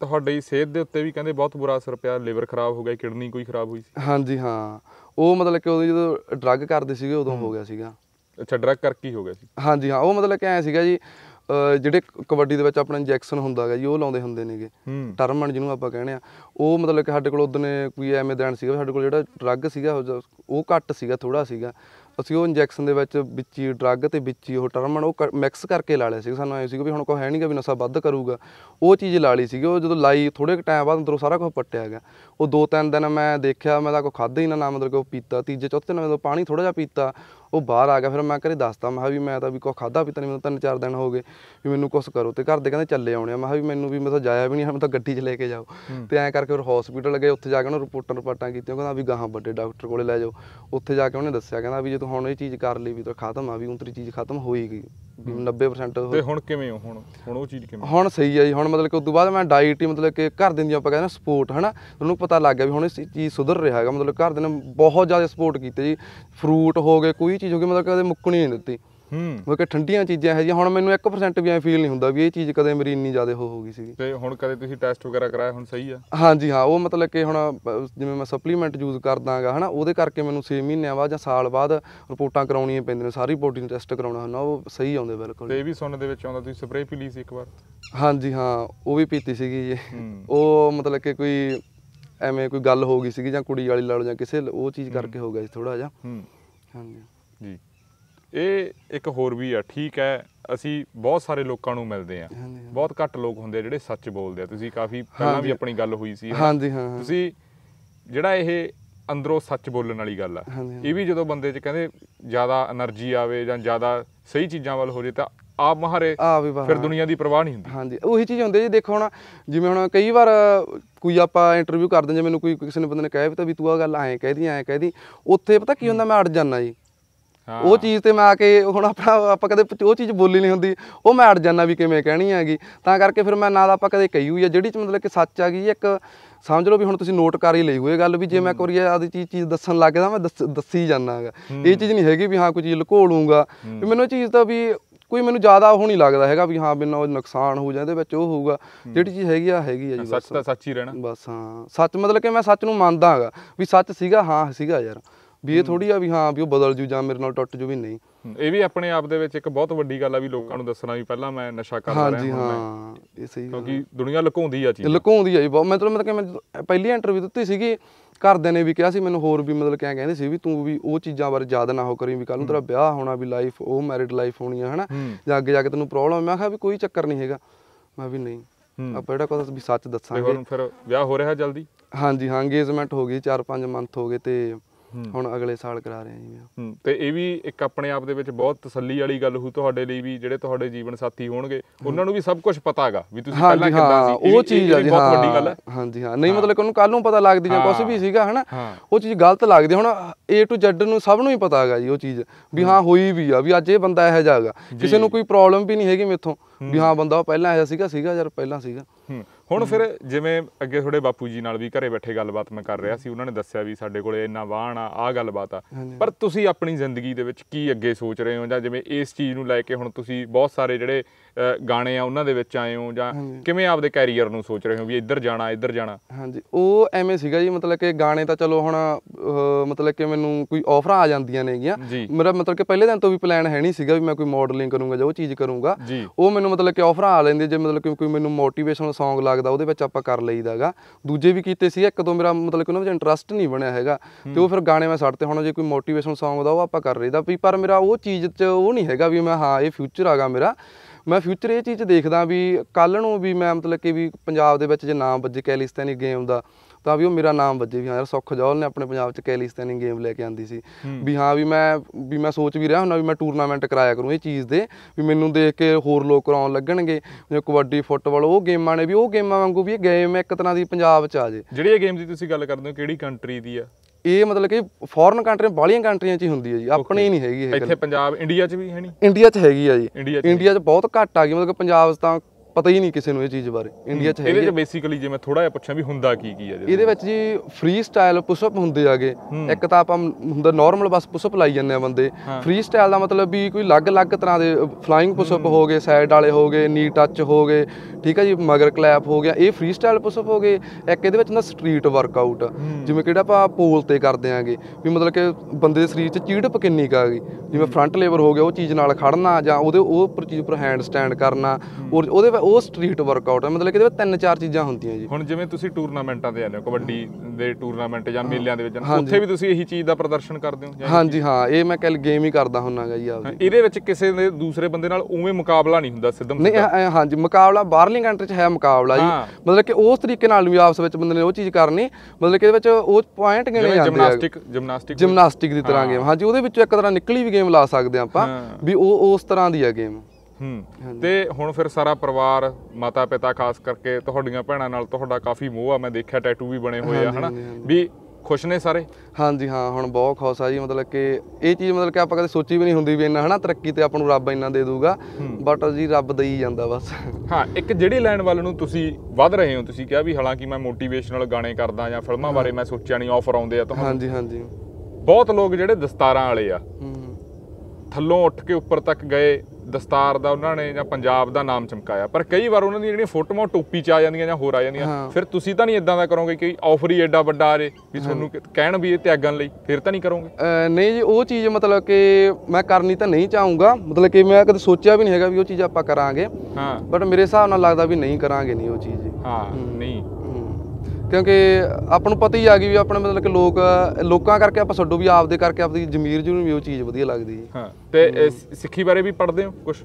[SPEAKER 2] ਤੁਹਾਡੀ ਸਿਹਤ ਦੇ ਉੱਤੇ ਵੀ ਕਹਿੰਦੇ ਬਹੁਤ ਬੁਰਾ ਅਸਰ ਪਿਆ ਲਿਵਰ ਖਰਾਬ ਹੋ ਗਿਆ ਕਿਡਨੀ ਕੋਈ ਖਰਾਬ ਹੋਈ ਸੀ
[SPEAKER 1] ਹਾਂਜੀ ਹਾਂ ਉਹ
[SPEAKER 2] ਮਤਲਬ ਕਿ ਉਹ ਜਦੋਂ ਡਰੱਗ ਕਰਦੇ ਸੀਗੇ ਉਦੋਂ ਹੋ ਗਿਆ ਸੀਗਾ ਅੱਛਾ ਡਰੱਗ ਕਰਕੇ ਹੀ ਹੋ ਗਿਆ ਸੀ
[SPEAKER 1] ਹਾਂਜੀ ਹਾਂ ਉਹ ਮਤਲਬ ਕਿ ਐ ਸੀਗਾ ਜੀ ਜਿਹੜੇ ਕਬੱਡੀ ਦੇ ਵਿੱਚ ਆਪਣਾ ਇੰਜੈਕਸ਼ਨ ਹੁੰਦਾਗਾ ਜੀ ਉਹ ਲਾਉਂਦੇ ਹੁੰਦੇ ਨੇਗੇ ਟਰਮਨ ਜਿਹਨੂੰ ਆਪਾਂ ਕਹਿੰਦੇ ਆ ਉਹ ਮਤਲਬ ਕਿ ਸਾਡੇ ਕੋਲ ਉਦੋਂ ਕੋਈ ਐਵੇਂ ਦੇਣ ਸੀਗਾ ਸਾਡੇ ਕੋਲ ਜਿਹੜਾ ਡਰੱਗ ਸੀਗਾ ਉਹ ਘੱਟ ਸੀਗਾ ਥੋੜਾ ਸੀਗਾ ਅਸੀਂ ਉਹ ਇੰਜੈਕਸ਼ਨ ਦੇ ਵਿੱਚ ਵਿੱਚ ਹੀ ਡਰੱਗ ਤੇ ਵਿੱਚ ਹੀ ਉਹ ਟਰਮਨ ਉਹ ਮਿਕਸ ਕਰਕੇ ਲਾ ਲਿਆ ਸੀ ਸਾਨੂੰ ਐ ਸੀ ਵੀ ਹੁਣ ਕੋ ਹੈ ਨਹੀਂਗਾ ਵੀ ਨਸ਼ਾ ਵੱਧ ਕਰੂਗਾ ਉਹ ਚੀਜ਼ ਲਾ ਲਈ ਸੀ ਉਹ ਜਦੋਂ ਲਾਈ ਥੋੜੇ ਟਾਈਮ ਬਾਅਦ ਅੰਦਰੋਂ ਸਾਰਾ ਕੁਝ ਪੱਟਿਆ ਗਿਆ ਉਹ ਦੋ ਤਿੰਨ ਦਿਨ ਮੈਂ ਦੇਖਿਆ ਮੈਂ ਤਾਂ ਕੋ ਖਾਦਾ ਹੀ ਨਾ ਨਾ ਮਤਲਬ ਕੋ ਪੀਤਾ ਤੀਜੇ ਚੌਥੇ ਦਿਨ ਪਾਣੀ ਥੋੜਾ ਜਿਹਾ ਪੀਤਾ ਉਹ ਬਾਹਰ ਆ ਗਿਆ ਫਿਰ ਮੈਂ ਘਰੇ ਦੱਸਤਾ ਮੈਂ ਵੀ ਮੈਂ ਤਾਂ ਵੀ ਕੋ ਖਾਦਾ ਪੀਤਾ ਨਹੀਂ ਮੈਨੂੰ ਤਿੰਨ ਚਾਰ ਦਿਨ ਹੋ ਗਏ ਵੀ ਮੈਨੂੰ ਕੁਛ ਕਰੋ ਤੇ ਘਰ ਦੇ ਕਹਿੰਦੇ ਚੱਲੇ ਆਉਣੇ ਆ ਮੈਂ ਵੀ ਮੈਨੂੰ ਵੀ ਮੈਂ ਤਾਂ ਜਾਇਆ ਵੀ ਨਹੀਂ ਮੈਨੂੰ ਤਾਂ ਗੱਡੀ 'ਚ ਲੈ ਕੇ ਜਾਓ ਤੇ ਐਂ ਕਰਕੇ ਫਿਰ ਹਸਪੀਟਲ ਗਏ ਉੱਥੇ ਜਾ ਕੇ ਉਹਨਾਂ ਰਿਪੋਰਟਾਂ ਰਿਪੋਰਟਾਂ ਕੀਤੀਆਂ ਕਹਿੰਦਾ ਵੀ ਗਾਹਾਂ ਵੱਡੇ ਡਾਕਟਰ ਕੋਲੇ ਲੈ ਜਾਓ ਉੱਥੇ ਜਾ ਕੇ ਉਹਨੇ ਦੱਸਿਆ ਕਹਿੰਦਾ ਵੀ ਜੇ ਤੂੰ ਹੁਣ ਇਹ ਚੀਜ਼ ਕਰ ਲਈ ਵੀ ਤਾਂ ਖਤਮ ਆ ਵੀ ਉਂਤਰੀ ਚੀਜ਼ ਖਤਮ ਹੋਈ ਗਈ 90% ਤੇ ਹੁਣ
[SPEAKER 2] ਕਿਵੇਂ ਹੋ ਹੁਣ ਹੁਣ ਉਹ ਚੀਜ਼ ਕਿਵੇਂ ਹੁਣ
[SPEAKER 1] ਸਹੀ ਆ ਜੀ ਹੁਣ ਮਤਲਬ ਕਿ ਉਸ ਤੋਂ ਬਾਅਦ ਮੈਂ ਡਾਈਟ ਹੀ ਮਤਲਬ ਕਿ ਘਰ ਦਿੰਦੀ ਆਪਾਂ ਕਹਿੰਦੇ ਸਪੋਰਟ ਹਨਾ ਤੁਹਾਨੂੰ ਪਤਾ ਲੱਗ ਗਿਆ ਵੀ ਹੁਣ ਇਸ ਚੀਜ਼ ਸੁਧਰ ਰਿਹਾ ਹੈਗਾ ਮਤਲਬ ਘਰ ਦੇ ਨੇ ਬਹੁਤ ਜ਼ਿਆਦਾ ਸਪੋਰਟ ਕੀਤੀ ਜੀ ਫਰੂਟ ਹੋ ਗਏ ਕੋਈ ਚੀਜ਼ ਹੋ ਗਈ ਮਤਲਬ ਕਦੇ ਮੁੱਕਣੀ ਨਹੀਂ ਦਿੱਤੀ ਹੂੰ ਮੈਂ ਕਿ ਠੰਡੀਆਂ ਚੀਜ਼ਾਂ ਹੈ ਜੀ ਹੁਣ ਮੈਨੂੰ 1% ਵੀ ਐ ਫੀਲ ਨਹੀਂ ਹੁੰਦਾ ਵੀ ਇਹ ਚੀਜ਼ ਕਦੇ ਮੇਰੀ ਇੰਨੀ ਜ਼ਿਆਦਾ ਹੋ ਹੋ ਗਈ ਸੀਗੀ
[SPEAKER 2] ਤੇ ਹੁਣ ਕਦੇ ਤੁਸੀਂ ਟੈਸਟ ਵਗੈਰਾ ਕਰਾਇਆ ਹੁਣ ਸਹੀ ਆ
[SPEAKER 1] ਹਾਂਜੀ ਹਾਂ ਉਹ ਮਤਲਬ ਕਿ ਹੁਣ ਜਿਵੇਂ ਮੈਂ ਸਪਲੀਮੈਂਟ ਯੂਜ਼ ਕਰਦਾਗਾ ਹਨਾ ਉਹਦੇ ਕਰਕੇ ਮੈਨੂੰ 6 ਮਹੀਨਿਆਂ ਬਾਅਦ ਜਾਂ ਸਾਲ ਬਾਅਦ ਰਿਪੋਰਟਾਂ ਕਰਾਉਣੀਆਂ ਪੈਂਦੀਆਂ ਨੇ ਸਾਰੀ ਬੋਡੀ ਨੂੰ ਟੈਸਟ ਕਰਾਉਣਾ ਹੁੰਦਾ ਉਹ ਸਹੀ ਆਉਂਦੇ ਬਿਲਕੁਲ ਤੇ ਇਹ ਵੀ
[SPEAKER 2] ਸੁਣ ਦੇ ਵਿੱਚ ਆਉਂਦਾ ਤੁਸੀਂ ਸਪਰੇਅ ਪੀ ਲਈ ਸੀ ਇੱਕ ਵਾਰ
[SPEAKER 1] ਹਾਂਜੀ ਹਾਂ ਉਹ ਵੀ ਪੀਤੀ ਸੀਗੀ ਜੀ ਉਹ ਮਤਲਬ ਕਿ ਕੋਈ ਐਵੇਂ ਕੋਈ ਗੱਲ ਹੋ ਗਈ ਸੀਗੀ ਜਾਂ ਕੁੜੀ ਵਾਲੀ ਲੜ ਜਾਂ ਕਿਸੇ ਉਹ ਚੀਜ਼ ਕਰਕੇ ਹੋ ਗਿਆ ਸੀ ਥੋੜਾ ਜਿਹਾ
[SPEAKER 2] ਹਾਂਜੀ ਜੀ ਇਹ ਇੱਕ ਹੋਰ ਵੀ ਆ ਠੀਕ ਹੈ ਅਸੀਂ ਬਹੁਤ ਸਾਰੇ ਲੋਕਾਂ ਨੂੰ ਮਿਲਦੇ ਆ ਬਹੁਤ ਘੱਟ ਲੋਕ ਹੁੰਦੇ ਆ ਜਿਹੜੇ ਸੱਚ ਬੋਲਦੇ ਆ ਤੁਸੀਂ ਕਾਫੀ ਪਹਿਲਾਂ ਵੀ ਆਪਣੀ ਗੱਲ ਹੋਈ ਸੀ ਹਾਂਜੀ ਹਾਂ ਤੁਸੀਂ ਜਿਹੜਾ ਇਹ ਅੰਦਰੋਂ ਸੱਚ ਬੋਲਣ ਵਾਲੀ ਗੱਲ ਆ ਇਹ ਵੀ ਜਦੋਂ ਬੰਦੇ 'ਚ ਕਹਿੰਦੇ ਜ਼ਿਆਦਾ એનર્ਜੀ ਆਵੇ ਜਾਂ ਜ਼ਿਆਦਾ ਸਹੀ ਚੀਜ਼ਾਂ ਵੱਲ ਹੋ ਜੇ ਤਾਂ ਆਪ ਮਹਾਰੇ ਫਿਰ ਦੁਨੀਆ ਦੀ ਪਰਵਾਹ ਨਹੀਂ ਹੁੰਦੀ ਹਾਂਜੀ ਉਹੀ ਚੀਜ਼ ਹੁੰਦੀ ਜੀ ਦੇਖੋ ਹੁਣ
[SPEAKER 1] ਜਿਵੇਂ ਹੁਣ ਕਈ ਵਾਰ ਕੋਈ ਆਪਾਂ ਇੰਟਰਵਿਊ ਕਰਦੇ ਜੇ ਮੈਨੂੰ ਕੋਈ ਕਿਸੇ ਨੇ ਬੰਦੇ ਨੇ ਕਹੇ ਵੀ ਤਾਂ ਵੀ ਤੂੰ ਆ ਗੱਲ ਐਂ ਕਹਿਦੀ ਐਂ ਕਹਿਦੀ ਉੱਥੇ ਪਤਾ ਕੀ ਹੁੰਦਾ ਮੈਂ ਅੜ ਜਾਂਦਾ ਜੀ ਉਹ ਚੀਜ਼ ਤੇ ਮੈਂ ਆ ਕੇ ਹੁਣ ਆਪਣਾ ਆਪਾਂ ਕਦੇ ਉਹ ਚੀਜ਼ ਬੋਲੀ ਨਹੀਂ ਹੁੰਦੀ ਉਹ ਮੈਂ ਅੜ ਜਾਣਾ ਵੀ ਕਿਵੇਂ ਕਹਿਣੀ ਹੈਗੀ ਤਾਂ ਕਰਕੇ ਫਿਰ ਮੈਂ ਨਾਲ ਆਪਾਂ ਕਦੇ ਕਹੀ ਹੋਈ ਹੈ ਜਿਹੜੀ ਚ ਮਤਲਬ ਕਿ ਸੱਚ ਆ ਗਈ ਇੱਕ ਸਮਝ ਲਓ ਵੀ ਹੁਣ ਤੁਸੀਂ ਨੋਟ ਕਰ ਹੀ ਲਈ ਹੋਏ ਗੱਲ ਵੀ ਜੇ ਮੈਂ ਕੋਈ ਆਦੀ ਚੀਜ਼ ਚੀਜ਼ ਦੱਸਣ ਲੱਗਦਾ ਮੈਂ ਦੱਸੀ ਜਾਣਾਗਾ ਇਹ ਚੀਜ਼ ਨਹੀਂ ਹੈਗੀ ਵੀ ਹਾਂ ਕੋਈ ਚੀਜ਼ ਲੁਕੋ ਵੀ ਮੈਨੂੰ ਇਹ ਚੀਜ਼ ਤਾਂ ਵੀ ਕੋਈ ਮੈਨੂੰ ਜ਼ਿਆਦਾ ਉਹ ਨਹੀਂ ਲੱਗਦਾ ਹੈਗਾ ਵੀ ਹਾਂ ਬਿਨਾਂ ਉਹ ਨੁਕਸਾਨ ਹੋ ਜਾਂਦੇ ਵਿੱਚ ਉਹ ਹੋਊਗਾ ਜਿਹੜੀ ਚੀਜ਼ ਹੈਗੀ ਆ ਹੈਗੀ ਆ ਜੀ ਸੱਚ
[SPEAKER 2] ਤਾਂ ਸੱਚ ਹੀ ਰਹਿਣਾ ਬਸ ਹਾਂ
[SPEAKER 1] ਸੱਚ ਮਤਲਬ ਕਿ ਮੈਂ ਸੱਚ ਨੂੰ ਮੰਨਦਾ ਹਾਂਗਾ ਵੀ ਸੱਚ ਸੀਗਾ ਹਾਂ ਸੀਗਾ ਯਾਰ ਵੀ ਇਹ ਥੋੜੀ ਆ ਵੀ ਹਾਂ ਵੀ ਉਹ ਬਦਲ ਜੂ ਜਾਂ ਮੇਰੇ ਨਾਲ ਟੁੱਟ ਜੂ ਵੀ ਨਹੀਂ
[SPEAKER 2] ਇਹ ਵੀ ਆਪਣੇ ਆਪ ਦੇ ਵਿੱਚ ਇੱਕ ਬਹੁਤ ਵੱਡੀ ਗੱਲ ਆ ਵੀ ਲੋਕਾਂ ਨੂੰ ਦੱਸਣਾ ਵੀ ਪਹਿਲਾਂ ਮੈਂ ਨਸ਼ਾ ਕਰ ਰਿਹਾ ਹਾਂ ਹਾਂਜੀ ਹਾਂ ਇਹ ਸਹੀ ਕਿਉਂਕਿ ਦੁਨੀਆ ਲੁਕਾਉਂਦੀ ਆ ਚੀਜ਼ ਲੁਕਾਉਂਦੀ ਆ ਜੀ ਬਹੁਤ ਮਤਲਬ ਮੈਂ ਤਾਂ ਕਿ ਮੈਂ ਪਹਿਲੀ ਇੰਟਰਵਿਊ ਦਿੱਤੀ ਸੀਗੀ
[SPEAKER 1] ਕਰਦੇ ਨੇ ਵੀ ਕਿਹਾ ਸੀ ਮੈਨੂੰ ਹੋਰ ਵੀ ਮਤਲਬ ਕਿਆ ਕਹਿੰਦੇ ਸੀ ਵੀ ਤੂੰ ਵੀ ਉਹ ਚੀਜ਼ਾਂ ਬਾਰੇ ਜ਼ਿਆਦਾ ਨਾ ਹੋ ਕਰੀ ਵੀ ਕੱਲ ਨੂੰ ਤੇਰਾ ਵਿਆਹ ਹੋਣਾ ਵੀ ਲਾਈਫ ਉਹ ਮੈਰਿਡ ਲਾਈਫ ਹੋਣੀ ਆ ਹਨਾ ਜਾਂ ਅੱਗੇ ਜਾ ਕੇ ਤੈਨੂੰ ਪ੍ਰੋਬਲਮ ਮੈਂ ਕਿਹਾ ਵੀ ਕੋਈ ਚੱਕਰ ਨਹੀਂ ਹੈਗਾ ਮੈਂ ਵੀ ਨਹੀਂ ਆਪਾਂ ਜਿਹੜਾ ਕੋਸ ਵੀ ਸੱਚ ਦੱਸਾਂਗੇ
[SPEAKER 2] ਫਿਰ ਵਿਆਹ ਹੋ ਰਿਹਾ ਜਲਦੀ
[SPEAKER 1] ਹਾਂਜੀ ਹਾਂ ਅੰਗੇਜਮੈਂਟ ਹੋ ਗਈ 4-5 ਮੰਥ ਹੋ ਗਏ ਤੇ ਹੁਣ ਅਗਲੇ ਸਾਲ
[SPEAKER 2] ਕਰਾ ਰਹੇ ਹਾਂ ਜੀ ਮੈਂ ਤੇ ਇਹ ਵੀ ਇੱਕ ਆਪਣੇ ਆਪ ਦੇ ਵਿੱਚ ਬਹੁਤ ਤਸੱਲੀ ਵਾਲੀ ਗੱਲ ਹੋਊ ਤੁਹਾਡੇ ਲਈ ਵੀ ਜਿਹੜੇ ਤੁਹਾਡੇ ਜੀਵਨ ਸਾਥੀ ਹੋਣਗੇ ਉਹਨਾਂ ਨੂੰ ਵੀ ਸਭ ਕੁਝ ਪਤਾ ਹੈਗਾ ਵੀ ਤੁਸੀਂ ਪਹਿਲਾਂ ਕਿੱਦਾਂ ਸੀ ਉਹ ਚੀਜ਼ ਹੈ ਬਹੁਤ ਵੱਡੀ ਗੱਲ ਹੈ
[SPEAKER 1] ਹਾਂਜੀ ਹਾਂ ਨਹੀਂ ਮਤਲਬ ਕਿ ਉਹਨੂੰ ਕੱਲ ਨੂੰ ਪਤਾ ਲੱਗਦੀ ਜਾਂ ਕੁਝ ਵੀ ਸੀਗਾ ਹਨਾ ਉਹ ਚੀਜ਼ ਗਲਤ ਲੱਗਦੀ ਹੁਣ A to Z ਨੂੰ ਸਭ ਨੂੰ ਹੀ ਪਤਾ ਹੈਗਾ ਜੀ ਉਹ ਚੀਜ਼ ਵੀ ਹਾਂ ਹੋਈ ਵੀ ਆ ਵੀ ਅੱਜ ਇਹ ਬੰਦਾ ਇਹੋ ਜਿਹਾ ਕਿਸੇ ਨੂੰ ਕੋਈ ਪ੍ਰੋਬਲਮ ਵੀ ਨਹੀਂ ਹੈਗੀ ਮੇਥੋਂ ਵੀ ਹਾਂ ਬੰਦਾ ਪਹਿਲਾਂ ਇਹੋ ਸੀਗਾ ਸੀਗਾ ਯਾਰ ਪਹਿਲਾਂ ਸੀਗਾ
[SPEAKER 2] ਹੁਣ ਫਿਰ ਜਿਵੇਂ ਅੱਗੇ ਥੋੜੇ ਬਾਪੂ ਜੀ ਨਾਲ ਵੀ ਘਰੇ ਬੈਠੇ ਗੱਲਬਾਤ ਮੈਂ ਕਰ ਰਿਹਾ ਸੀ ਉਹਨਾਂ ਨੇ ਦੱਸਿਆ ਵੀ ਸਾਡੇ ਕੋਲੇ ਇੰਨਾ ਵਾਹਣ ਆ ਆ ਗੱਲਬਾਤ ਆ ਪਰ ਤੁਸੀਂ ਆਪਣੀ ਜ਼ਿੰਦਗੀ ਦੇ ਵਿੱਚ ਕੀ ਅੱਗੇ ਸੋਚ ਰਹੇ ਹੋ ਜਾਂ ਜਿਵੇਂ ਇਸ ਚੀਜ਼ ਨੂੰ ਲੈ ਕੇ ਹੁਣ ਤੁਸੀਂ ਬਹੁਤ ਸਾਰੇ ਜਿਹੜੇ ਗਾਣੇ ਆ ਉਹਨਾਂ ਦੇ ਵਿੱਚ ਆਏ ਹੋ ਜਾਂ ਕਿਵੇਂ ਆਪਦੇ ਕੈਰੀਅਰ ਨੂੰ ਸੋਚ ਰਹੇ ਹੋ ਵੀ ਇੱਧਰ ਜਾਣਾ ਇੱਧਰ ਜਾਣਾ
[SPEAKER 1] ਹਾਂਜੀ ਉਹ ਐਵੇਂ ਸੀਗਾ ਜੀ ਮਤਲਬ ਕਿ ਗਾਣੇ ਤਾਂ ਚਲੋ ਹੁਣ ਮਤਲਬ ਕਿ ਮੈਨੂੰ ਕੋਈ ਆਫਰਾਂ ਆ ਜਾਂਦੀਆਂ ਨੇਗੀਆਂ ਮੇਰਾ ਮਤਲਬ ਕਿ ਪਹਿਲੇ ਦਿਨ ਤੋਂ ਵੀ ਪਲਾਨ ਹੈ ਨਹੀਂ ਸੀਗਾ ਵੀ ਮੈਂ ਕੋਈ ਮਾਡਲਿੰਗ ਕਰੂੰਗਾ ਜਾਂ ਉਹ ਚੀਜ਼ ਕਰੂੰਗਾ ਉਹ ਮੈਨੂੰ ਮਤਲਬ ਕਿ ਆਫਰਾਂ ਆ ਲੈਂਦੇ ਜੇ ਮਤਲਬ ਕਿ ਕੋਈ ਮੈਨੂੰ ਮੋਟੀਵੇਸ਼ਨਲ Song ਲੱਗਦਾ ਉਹਦੇ ਵਿੱਚ ਆਪਾਂ ਕਰ ਲਈਦਾਗਾ ਦੂਜੇ ਵੀ ਕੀਤੇ ਸੀ ਇੱਕ ਦੋ ਮੇਰਾ ਮਤਲਬ ਕਿ ਉਹਨਾਂ ਵਿੱਚ ਇੰਟਰਸਟ ਨਹੀਂ ਬਣਿਆ ਹੈਗਾ ਤੇ ਉਹ ਫਿਰ ਗਾਣੇ ਮੈਂ ਛੱਡਤੇ ਹੁਣ ਜੇ ਕੋਈ ਮੋਟੀਵੇਸ਼ਨਲ Song ਦਾ ਉਹ ਆਪਾਂ ਕਰ ਲਈਦਾ ਵੀ ਪਰ ਮੇਰਾ ਉਹ ਚੀਜ਼ 'ਚ ਉਹ ਨਹੀਂ ਹੈਗਾ ਵੀ ਮੈਂ ਹਾਂ ਇਹ ਫਿਊਚਰ ਆਗਾ ਮੇਰਾ ਮੈਂ ਫਿਊਚਰ ਇਹ ਚੀਜ਼ ਦੇਖਦਾ ਵੀ ਕੱਲ ਨੂੰ ਵੀ ਮੈਂ ਮਤਲਬ ਕਿ ਵੀ ਪੰਜਾਬ ਦੇ ਵਿੱਚ ਜੇ ਨਾਮ ਵੱਜੇ ਕੈਲਿਸਤਾਨੀ ਗੇਮ ਦਾ ਤਾਂ ਵੀ ਉਹ ਮੇਰਾ ਨਾਮ ਵੱਜੇ ਵੀ ਹਾਂ ਯਾਰ ਸੁਖ ਜੌਲ ਨੇ ਆਪਣੇ ਪੰਜਾਬ 'ਚ ਕੈਲਿਸਤਾਨੀ ਗੇਮ ਲੈ ਕੇ ਆਂਦੀ ਸੀ ਵੀ ਹਾਂ ਵੀ ਮੈਂ ਵੀ ਮੈਂ ਸੋਚ ਵੀ ਰਿਹਾ ਹੁੰਦਾ ਵੀ ਮੈਂ ਟੂਰਨਾਮੈਂਟ ਕਰਾਇਆ ਕਰੂੰ ਇਹ ਚੀਜ਼ ਦੇ ਵੀ ਮੈਨੂੰ ਦੇਖ ਕੇ ਹੋਰ ਲੋਕ ਕਰਾਉਣ ਲੱਗਣਗੇ ਜਿਵੇਂ ਕਬੱਡੀ ਫੁੱਟਬਾਲ ਉਹ ਗੇਮਾਂ ਨੇ ਵੀ ਉਹ ਗੇਮਾਂ ਵਾਂਗੂ ਵੀ ਇਹ ਗੇਮ ਇੱਕ ਤਰ੍ਹਾਂ ਦੀ ਪੰਜਾਬ 'ਚ ਆ ਜੇ
[SPEAKER 2] ਜਿਹੜੀ ਇਹ ਗੇਮ ਦੀ ਤੁਸੀਂ ਗੱਲ ਕਰਦੇ ਹੋ ਕਿਹੜੀ ਕੰਟਰੀ ਦੀ ਆ
[SPEAKER 1] ਇਹ ਮਤਲਬ ਕਿ ਫੋਰਨ ਕੰਟਰੀਆਂ ਬਾਲੀਆਂ ਕੰਟਰੀਆਂ 'ਚ ਹੀ ਹੁੰਦੀ ਹੈ ਜੀ ਆਪਣੇ ਹੀ ਨਹੀਂ ਹੈਗੀ ਇਹ ਇੱਥੇ
[SPEAKER 2] ਪੰਜਾਬ ਇੰਡੀਆ 'ਚ ਵੀ ਹੈ ਨਹੀਂ
[SPEAKER 1] ਇੰਡੀਆ 'ਚ ਹੈਗੀ ਆ ਜੀ ਇੰਡੀਆ 'ਚ ਬਹੁਤ ਘੱਟ ਆ ਗਈ ਮਤਲਬ ਕਿ ਪੰਜਾਬ ਤਾਂ ਪਤਾ ਹੀ ਨਹੀਂ ਕਿਸੇ ਨੂੰ ਇਹ ਚੀਜ਼ ਬਾਰੇ ਇੰਡੀਆ 'ਚ ਹੈ ਇਹਦੇ 'ਚ
[SPEAKER 2] ਬੇਸਿਕਲੀ ਜੇ ਮੈਂ ਥੋੜਾ ਜਿਹਾ ਪੁੱਛਾਂ ਵੀ ਹੁੰਦਾ ਕੀ ਕੀ ਹੈ ਇਹਦੇ
[SPEAKER 1] ਵਿੱਚ ਜੀ ਫ੍ਰੀ ਸਟਾਈਲ ਪੁਸ਼ ਅਪ ਹੁੰਦੇ ਆਗੇ ਇੱਕ ਤਾਂ ਆਪਾਂ ਹੁੰਦਾ ਨਾਰਮਲ ਬਸ ਪੁਸ਼ ਅਪ ਲਾਈ ਜਾਂਦੇ ਆ ਬੰਦੇ ਫ੍ਰੀ ਸਟਾਈਲ ਦਾ ਮਤਲਬ ਵੀ ਕੋਈ ਅਲੱਗ-ਅਲੱਗ ਤਰ੍ਹਾਂ ਦੇ ਫਲਾਈਂਗ ਪੁਸ਼ ਅਪ ਹੋ ਗਏ ਸਾਈਡ ਵਾਲੇ ਹੋ ਗਏ ਨੀ ਟੱਚ ਹੋ ਗਏ ਠੀਕ ਹੈ ਜੀ ਮਗਰ ਕਲੈਪ ਹੋ ਗਿਆ ਇਹ ਫ੍ਰੀ ਸਟਾਈਲ ਪੁਸ਼ ਅਪ ਹੋ ਗਏ ਇੱਕ ਇਹਦੇ ਵਿੱਚ ਹੁੰਦਾ ਸਟਰੀਟ ਵਰਕਆਊਟ ਜਿਵੇਂ ਕਿਹੜਾ ਆਪਾਂ ਪੋਲ ਤੇ ਕਰਦੇ ਆਂਗੇ ਵੀ ਮਤਲਬ ਕਿ ਬੰਦੇ ਦੇ ਸਰੀਰ 'ਚ ਚੀੜਪ ਕਿੰਨੀ ਕਾ ਗਈ ਜਿਵੇਂ ਫਰੰਟ ਲੇਵਰ ਹੋ ਗਿਆ ਉਹ ਚੀਜ਼ ਨਾਲ ਖੜਨਾ ਜਾਂ ਉਹਦੇ ਉਹ ਪਰ ਚੀਜ਼ ਉੱਪਰ ਹੈਂਡ ਸਟੈਂਡ ਕਰਨਾ ਔਰ ਉਹਦੇ ਉਹ ਸਟਰੀਟ ਵਰਕਆਊਟ ਹੈ ਮਤਲਬ ਕਿ ਇਹਦੇ ਵਿੱਚ ਤਿੰਨ ਚਾਰ ਚੀਜ਼ਾਂ ਹੁੰਦੀਆਂ ਜੀ ਹੁਣ ਜਿਵੇਂ ਤੁਸੀਂ
[SPEAKER 2] ਟੂਰਨਾਮੈਂਟਾਂ ਤੇ ਜਾਂਦੇ ਹੋ ਕਬੱਡੀ ਦੇ ਟੂਰਨਾਮੈਂਟ ਜਾਂ ਮੇਲਿਆਂ ਦੇ ਵਿੱਚ ਉੱਥੇ ਵੀ ਤੁਸੀਂ ਇਹੀ ਚੀਜ਼ ਦਾ ਪ੍ਰਦਰਸ਼ਨ ਕਰਦੇ ਹੋ
[SPEAKER 1] ਹਾਂਜੀ ਹਾਂ ਇਹ ਮੈਂ ਕੱਲ ਗੇਮ ਹੀ ਕਰਦਾ ਹੁੰਨਾਗਾ ਜੀ ਆਪਦੀ ਇਹਦੇ ਵਿੱਚ ਕਿਸੇ ਦੇ ਦੂਸਰੇ ਬੰਦੇ ਨਾਲ ਉਵੇਂ ਮੁਕਾਬਲਾ ਨਹੀਂ ਹੁੰਦਾ ਸਿੱਧਮ ਨਹੀਂ ਹਾਂਜੀ ਮੁਕਾਬਲਾ ਬਾਹਰਲੀ ਕੰਟਰੀ 'ਚ ਹੈ ਮੁਕਾਬਲਾ ਜੀ ਮਤਲਬ ਕਿ ਉਸ ਤਰੀਕੇ ਨਾਲ ਵੀ ਆਪਸ ਵਿੱਚ ਬੰਦੇ ਨੇ ਉਹ ਚੀਜ਼ ਕਰਨੀ ਮਤਲਬ ਕਿ ਇਹਦੇ ਵਿੱਚ ਉਹ ਪੁਆਇੰਟ ਗਿਣੇ ਜਾਂਦੇ ਆ ਜਿਮਨਾਸਟਿਕ
[SPEAKER 2] ਜਿਮਨਾਸਟਿਕ ਜਿਮਨਾਸਟਿਕ ਦੀ ਤਰ੍ਹਾਂ ਗੇਮ
[SPEAKER 1] ਹਾਂਜੀ ਉਹਦੇ ਵਿੱਚੋਂ ਇੱਕ ਤਰ੍ਹਾਂ ਨਿਕਲੀ ਵੀ ਗੇਮ ਲਾ ਸਕਦੇ ਆਪਾਂ ਵੀ ਉਹ ਉਸ ਤਰ੍ਹਾਂ ਦੀ ਹੈ ਗੇਮ
[SPEAKER 2] ਹੂੰ ਤੇ ਹੁਣ ਫਿਰ ਸਾਰਾ ਪਰਿਵਾਰ ਮਾਤਾ ਪਿਤਾ ਖਾਸ ਕਰਕੇ ਤੁਹਾਡੀਆਂ ਭੈਣਾਂ ਨਾਲ ਤੁਹਾਡਾ ਕਾਫੀ ਮੋਹ ਆ ਮੈਂ ਦੇਖਿਆ ਟੈਟੂ ਵੀ ਬਣੇ ਹੋਏ ਆ ਹਨਾ
[SPEAKER 1] ਵੀ ਖੁਸ਼ ਨੇ ਸਾਰੇ ਹਾਂਜੀ ਹਾਂ ਹੁਣ ਬਹੁਤ ਖੁਸ਼ ਆ ਜੀ ਮਤਲਬ ਕਿ ਇਹ ਚੀਜ਼ ਮਤਲਬ ਕਿ ਆਪਾਂ ਕਦੇ ਸੋਚੀ ਵੀ ਨਹੀਂ ਹੁੰਦੀ ਵੀ ਇੰਨਾ ਹਨਾ ਤਰੱਕੀ ਤੇ ਆਪਾਂ ਨੂੰ ਰੱਬ ਇੰਨਾ ਦੇ ਦੂਗਾ ਬਟ ਜੀ
[SPEAKER 2] ਰੱਬ ਦੇਈ ਜਾਂਦਾ ਬਸ ਹਾਂ ਇੱਕ ਜਿਹੜੀ ਲਾਈਨ ਵੱਲ ਨੂੰ ਤੁਸੀਂ ਵੱਧ ਰਹੇ ਹੋ ਤੁਸੀਂ ਕਿਹਾ ਵੀ ਹਾਲਾਂਕਿ ਮੈਂ ਮੋਟੀਵੇਸ਼ਨਲ ਗਾਣੇ ਕਰਦਾ ਜਾਂ ਫਿਲਮਾਂ ਬਾਰੇ ਮੈਂ ਸੋਚਿਆ ਨਹੀਂ ਆਫਰ ਆਉਂਦੇ ਆ ਤੁਹਾਨੂੰ ਹਾਂਜੀ ਹਾਂਜੀ ਬਹੁਤ ਲੋਕ ਜਿਹੜੇ ਦਸਤਾਰਾਂ ਵਾਲੇ ਆ ਥੱਲੋਂ ਉੱਠ ਕੇ ਉੱਪਰ ਤੱਕ ਗਏ ਦਸਤਾਰ ਦਾ ਉਹਨਾਂ ਨੇ ਜਾਂ ਪੰਜਾਬ ਦਾ ਨਾਮ ਚਮਕਾਇਆ ਪਰ ਕਈ ਵਾਰ ਉਹਨਾਂ ਦੀ ਜਿਹੜੀਆਂ ਫੋਟੋਆਂ ਟੋਪੀ ਚ ਆ ਜਾਂਦੀਆਂ ਜਾਂ ਹੋਰ ਆ ਜਾਂਦੀਆਂ ਫਿਰ ਤੁਸੀਂ ਤਾਂ ਨਹੀਂ ਇਦਾਂ ਦਾ ਕਰੋਗੇ ਕਿ ਆਫਰ ਹੀ ਐਡਾ ਵੱਡਾ ਆ ਰੇ ਵੀ ਤੁਹਾਨੂੰ ਕਹਿਣ ਵੀ ਇਹ ਤਿਆਗਣ ਲਈ ਫਿਰ ਤਾਂ ਨਹੀਂ ਕਰੋਗੇ
[SPEAKER 1] ਨਹੀਂ ਜੀ ਉਹ ਚੀਜ਼ ਮਤਲਬ ਕਿ ਮੈਂ ਕਰਨੀ ਤਾਂ ਨਹੀਂ ਚਾਹੂੰਗਾ ਮਤਲਬ ਕਿ ਮੈਂ ਕਦੇ ਸੋਚਿਆ ਵੀ ਨਹੀਂ ਹੈਗਾ ਵੀ ਉਹ ਚੀਜ਼ ਆਪਾਂ ਕਰਾਂਗੇ ਹਾਂ ਬਟ ਮੇਰੇ ਹਿਸਾਬ ਨਾਲ ਲੱਗਦਾ ਵੀ ਨਹੀਂ ਕਰਾਂਗੇ ਨਹੀਂ ਉਹ ਚੀਜ਼ ਹਾਂ ਨਹੀਂ ਕਿਉਂਕਿ ਆਪਾਂ ਨੂੰ ਪਤਾ ਹੀ ਆ ਗਈ ਵੀ ਆਪਣੇ ਮਤਲਬ ਕਿ ਲੋਕ ਲੋਕਾਂ ਕਰਕੇ ਆਪਾਂ ਛੱਡੋ ਵੀ ਆਪਦੇ ਕਰਕੇ ਆਪਦੀ ਜ਼ਮੀਰ ਜੂ ਨੂੰ ਵੀ ਉਹ ਚੀਜ਼ ਵਧੀਆ ਲੱਗਦੀ ਹੈ ਹਾਂ
[SPEAKER 2] ਤੇ ਸਿੱਖੀ ਬਾਰੇ ਵੀ ਪੜਦੇ ਹੋ ਕੁਝ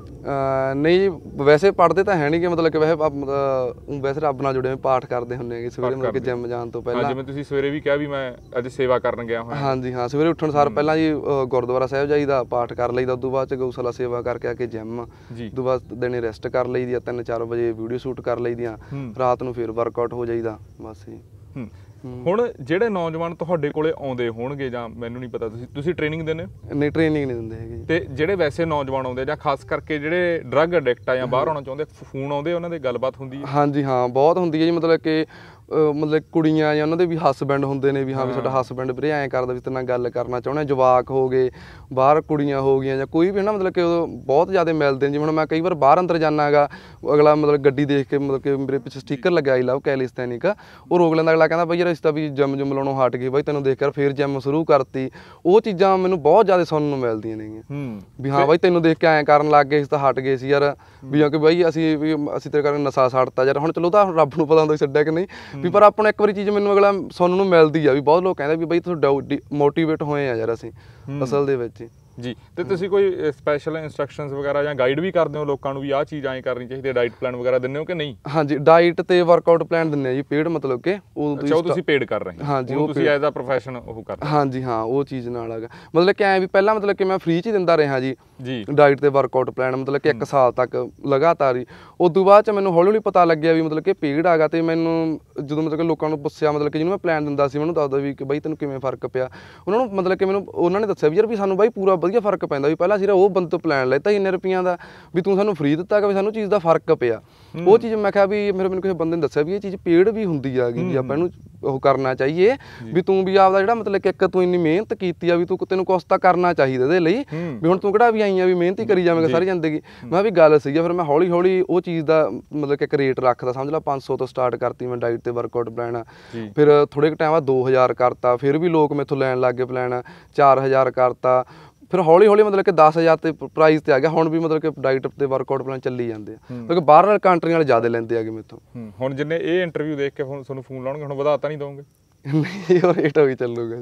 [SPEAKER 1] ਨਹੀਂ ਵੈਸੇ ਪੜਦੇ ਤਾਂ ਹੈ ਨਹੀਂ ਕਿ ਮਤਲਬ ਕਿ ਵੈਸੇ ਆਪ- ਵੈਸੇ ਰੱਬ ਨਾਲ ਜੁੜੇ ਹੋਏ ਪਾਠ ਕਰਦੇ ਹੁੰਨੇ ਕਿ ਸਵੇਰੇ ਮਤਲਬ ਕਿ ਜਿਮ ਜਾਣ ਤੋਂ ਪਹਿਲਾਂ ਜਿਵੇਂ
[SPEAKER 2] ਤੁਸੀਂ ਸਵੇਰੇ ਵੀ ਕਿਹਾ ਵੀ ਮੈਂ ਅੱਜ ਸੇਵਾ ਕਰਨ ਗਿਆ ਹਾਂ
[SPEAKER 1] ਹਾਂਜੀ ਹਾਂ ਸਵੇਰੇ ਉੱਠਣ ਸਾਰ ਪਹਿਲਾਂ ਜੀ ਗੁਰਦੁਆਰਾ ਸਾਹਿਬ ਜਾਈਦਾ ਪਾਠ ਕਰ ਲਈਦਾ ਉਦੋਂ ਬਾਅਦ ਚ ਗਊਸ਼ਾਲਾ ਸੇਵਾ ਕਰਕੇ ਆ ਕੇ ਜਿਮ ਜੀ। ਉਦੋਂ ਬਾਅਦ ਦਿਨੇ ਰੈਸਟ ਕਰ ਲਈਦੀ ਆ 3-4 ਵਜੇ ਵੀਡੀਓ ਸ਼ੂਟ ਕਰ ਲਈਦੀਆਂ ਆ ਰਾਤ ਨੂੰ ਫਿਰ ਵਰਕਆਊਟ ਹੋ ਜਾਈਦਾ ਬਸ
[SPEAKER 2] ਜੀ ਹੁਣ ਜਿਹੜੇ ਨੌਜਵਾਨ ਤੁਹਾਡੇ ਕੋਲੇ ਆਉਂਦੇ ਹੋਣਗੇ ਜਾਂ ਮੈਨੂੰ ਨਹੀਂ ਪਤਾ ਤੁਸੀਂ ਤੁਸੀਂ ਟ੍ਰੇਨਿੰਗ ਦਿੰਦੇ
[SPEAKER 1] ਨਹੀਂ ਟ੍ਰੇਨਿੰਗ ਨਹੀਂ ਦਿੰਦੇ ਹੈਗੇ
[SPEAKER 2] ਤੇ ਜਿਹੜੇ ਵੈਸੇ ਨੌਜਵਾਨ ਆਉਂਦੇ ਜਾਂ ਖਾਸ ਕਰਕੇ ਜਿਹੜੇ ਡਰੱਗ ਐਡਿਕਟ ਆ ਜਾਂ ਬਾਹਰ ਆਉਣਾ ਚਾਹੁੰਦੇ ਫੋਨ ਆਉਂਦੇ ਉਹਨਾਂ ਦੇ ਗੱਲਬਾਤ ਹੁੰਦੀ ਹੈ
[SPEAKER 1] ਹਾਂਜੀ ਹਾਂ ਬਹੁਤ ਹੁੰਦੀ ਹੈ ਜੀ ਮਤਲਬ ਕਿ ਮਤਲਬ ਕੁੜੀਆਂ ਜਾਂ ਉਹਨਾਂ ਦੇ ਵੀ ਹਸਬੰਡ ਹੁੰਦੇ ਨੇ ਵੀ ਹਾਂ ਵੀ ਸਾਡਾ ਹਸਬੰਡ ਵੀਰੇ ਐਂ ਕਰਦਾ ਵੀ ਤੇਰੇ ਨਾਲ ਗੱਲ ਕਰਨਾ ਚਾਹੁੰਦਾ ਜਵਾਕ ਹੋ ਗਏ ਬਾਹਰ ਕੁੜੀਆਂ ਹੋ ਗਈਆਂ ਜਾਂ ਕੋਈ ਵੀ ਨਾ ਮਤਲਬ ਕਿ ਉਹ ਬਹੁਤ ਜ਼ਿਆਦਾ ਮਿਲਦੇ ਨੇ ਜਿਵੇਂ ਮੈਂ ਕਈ ਵਾਰ ਬਾਹਰ ਅੰਦਰ ਜਾਣਾਗਾ ਅਗਲਾ ਮਤਲਬ ਗੱਡੀ ਦੇਖ ਕੇ ਮਤਲਬ ਕਿ ਮੇਰੇ ਪਿੱਛੇ ਸਟicker ਲੱਗਿਆ ਆਈ ਲਵ ਕੈਲਿਸਥੈਨਿਕ ਉਹ ਰੋਗ ਲੈਂਦਾ ਅਗਲਾ ਕਹਿੰਦਾ ਬਈ ਯਾਰ ਇਸ ਤਾਂ ਵੀ ਜਮ ਜਮ ਲਾਉਣੋਂ ਹਟ ਗਈ ਬਈ ਤੈਨੂੰ ਦੇਖ ਕੇ ਫੇਰ ਜਮ ਸ਼ੁਰੂ ਕਰਤੀ ਉਹ ਚੀਜ਼ਾਂ ਮੈਨੂੰ ਬਹੁਤ ਜ਼ਿਆਦਾ ਸੁਣਨ ਨੂੰ ਮਿਲਦੀਆਂ ਨੇਗੀਆਂ ਵੀ ਹਾਂ ਬਈ ਤੈਨੂੰ ਦੇਖ ਕੇ ਐਂ ਕਰਨ ਲੱਗ ਗਏ ਇਸ ਤਾਂ ਹਟ ਗਏ ਸੀ ਯਾਰ ਵੀ ਕਿ ਬਈ ਅਸੀਂ ਅਸੀਂ ਤੇਰੇ ਕਾਰਨ ਨਸ਼ਾ ਛੱਡਤਾ ਯਾਰ ਹੁਣ ਚਲੋ ਤਾਂ ਰੱਬ ਨੂੰ ਪਤਾ ਹੁੰਦਾ ਛੱਡਿਆ ਕਿ ਨਹੀਂ ਵੀ ਪਰ ਆਪਾਂ ਨੂੰ ਇੱਕ ਵਾਰੀ ਚੀਜ਼ ਮੈਨੂੰ ਅਗਲਾ ਸਾਨੂੰ ਨੂੰ ਮਿਲਦੀ ਆ ਵੀ ਬਹੁਤ ਲੋਕ ਕਹਿੰਦੇ ਵੀ ਬਈ ਤੁਸੀਂ ਮੋਟੀਵੇਟ ਹੋਏ ਆ ਯਾਰ ਅਸੀਂ ਅਸਲ ਦੇ ਵਿੱਚ ਜੀ
[SPEAKER 2] ਤੇ ਤੁਸੀਂ ਕੋਈ ਸਪੈਸ਼ਲ ਇਨਸਟਰਕਸ਼ਨਸ ਵਗੈਰਾ ਜਾਂ ਗਾਈਡ ਵੀ ਕਰਦੇ ਹੋ ਲੋਕਾਂ ਨੂੰ ਵੀ ਆਹ ਚੀਜ਼ ਐਂ ਕਰਨੀ ਚਾਹੀਦੀ ਹੈ ਡਾਈਟ ਪਲਾਨ ਵਗੈਰਾ ਦਿੰਦੇ ਹੋ ਕਿ ਨਹੀਂ
[SPEAKER 1] ਹਾਂਜੀ ਡਾਈਟ ਤੇ ਵਰਕਆਊਟ ਪਲਾਨ ਦਿੰਦੇ ਆ ਜੀ ਪੇਡ ਮਤਲਬ ਕਿ
[SPEAKER 2] ਉਹ ਤੁਸੀਂ ਤੁਸੀਂ ਪੇਡ ਕਰ ਰਹੇ ਹੋ ਹਾਂਜੀ ਉਹ ਤੁਸੀਂ ਐਜ਼ ਅ ਪ੍ਰੋਫੈਸ਼ਨ ਉਹ ਕਰ
[SPEAKER 1] ਰਹੇ ਹਾਂਜੀ ਹਾਂ ਉਹ ਚੀਜ਼ ਨਾਲ ਹੈਗਾ ਮਤਲਬ ਕਿ ਐ ਵੀ ਪਹਿਲਾਂ ਮਤਲਬ ਕਿ ਮੈਂ ਫ੍ਰੀ ਚ ਦਿੰਦਾ ਰਿਹਾ ਜੀ ਜੀ ਡਾਈਟ ਤੇ ਵਰਕਆਊਟ ਪਲਾਨ ਮਤਲਬ ਕਿ 1 ਸਾਲ ਤੱਕ ਲਗਾਤਾਰ ਹੀ ਉਸ ਤੋਂ ਬਾਅਦ ਚ ਮੈਨੂੰ ਹੌਲੀ ਹੌਲੀ ਪਤਾ ਲੱਗਿਆ ਵੀ ਮਤਲਬ ਕਿ ਪੇਡ ਆਗਾ ਤੇ ਮੈਨੂੰ ਜਦੋਂ ਮਤਲਬ ਕਿ ਲੋਕਾਂ ਨੂੰ ਪੁੱਛਿਆ ਮਤਲਬ ਕਿ ਜਿਹਨੂੰ ਮੈਂ ਪਲਾਨ ਦਿੰਦਾ ਸੀ ਮੈਨੂੰ ਦੱਸਦਾ ਵੀ ਕਿ ਬਾਈ ਤੈਨੂੰ ਕਿਵੇਂ ਫਰਕ ਪਿਆ ਉਹਨਾਂ ਨੂੰ ਮਤਲਬ ਕਿ ਮੈਨੂੰ ਉਹਨਾਂ ਨੇ ਦੱਸਿਆ ਵੀ ਯਾਰ ਵੀ ਸਾਨੂੰ ਬਾਈ ਪੂਰਾ ਵਧੀਆ ਫਰਕ ਪੈਂਦਾ ਵੀ ਪਹਿਲਾਂ ਸਿਰ ਉਹ ਬੰਦ ਤੋਂ ਪਲਾਨ ਲੈਤਾ ਇੰਨੇ ਰੁਪਈਆਂ ਦਾ ਵੀ ਤੂੰ ਸਾਨੂੰ ਫ੍ਰੀ ਦਿੱਤਾ ਕਿ ਵੀ ਸਾਨੂੰ ਚੀਜ਼ ਦਾ ਫਰਕ ਪਿਆ ਉਹ ਚੀਜ਼ ਮੈਂ ਕਿਹਾ ਵੀ ਮੇਰੇ ਮੈਨੂੰ ਕਿਸੇ ਬੰਦੇ ਨੇ ਦੱਸਿਆ ਵੀ ਇਹ ਚੀਜ਼ ਪੇੜ ਵੀ ਹੁੰਦੀ ਆ ਗਈ ਵੀ ਆਪਾਂ ਇਹਨੂੰ ਉਹ ਕਰਨਾ ਚਾਹੀਏ ਵੀ ਤੂੰ ਵੀ ਆਪਦਾ ਜਿਹੜਾ ਮਤਲਬ ਕਿ ਇੱਕ ਤੂੰ ਇੰਨੀ ਮਿਹਨਤ ਕੀਤੀ ਆ ਵੀ ਤੂੰ ਤੈਨੂੰ ਕੁਛ ਤਾਂ ਕਰਨਾ ਚਾਹੀਦਾ ਇਹਦੇ ਲਈ ਵੀ ਹੁਣ ਤੂੰ ਕਿਹੜਾ ਵੀ ਆਈ ਆ ਵੀ ਮਿਹਨਤ ਹੀ ਕਰੀ ਜਾਵੇਂਗਾ ਸਾਰੀ ਜ਼ਿੰਦਗੀ ਮੈਂ ਵੀ ਗੱਲ ਸਹੀ ਆ ਫਿਰ ਮੈਂ ਹੌਲੀ ਹੌਲੀ ਉਹ ਚੀਜ਼ ਦਾ ਮਤਲਬ ਕਿ ਇੱਕ ਰੇਟ ਰੱਖਦਾ ਸਮਝ ਲਾ 500 ਤੋਂ ਸਟਾਰਟ ਕਰਤੀ ਮੈਂ ਡਾਈਟ ਤੇ ਵਰਕਆਊਟ ਪਲਾਨ ਫਿਰ ਥੋੜੇ ਟਾਈਮ ਬਾਅਦ 2000 ਕਰਤਾ ਫਿਰ ਵੀ ਲੋਕ ਮੈਥੋਂ ਲੈਣ ਲੱਗੇ ਪਲਾਨ 4000 ਕਰਤਾ ਫਿਰ ਹੌਲੀ ਹੌਲੀ ਮਤਲਬ ਕਿ 10000 ਤੇ ਪ੍ਰਾਈਸ ਤੇ ਆ ਗਿਆ ਹੁਣ ਵੀ ਮਤਲਬ ਕਿ ਡਾਈਟ ਤੇ ਵਰਕਆਊਟ ਪਲਾਨ ਚੱਲੀ ਜਾਂਦੇ ਆ ਕਿਉਂਕਿ ਬਾਹਰ ਵਾਲੇ ਕੰਟਰੀਆਂ ਵਾਲੇ ਜ਼ਿਆਦਾ ਲੈਂਦੇ ਆਗੇ ਮੇਥੋਂ
[SPEAKER 2] ਹੁਣ ਜਿੰਨੇ ਇਹ ਇੰਟਰਵਿਊ ਦੇਖ ਕੇ ਤੁਹਾਨੂੰ ਫੋਨ ਲਾਉਣਗੇ ਹੁਣ ਵਧਾਤਾ ਨਹੀਂ ਦੋਗੇ
[SPEAKER 1] ਨਹੀਂ ਉਹ ਰੇਟ ਹੋਈ ਚੱਲੂਗਾ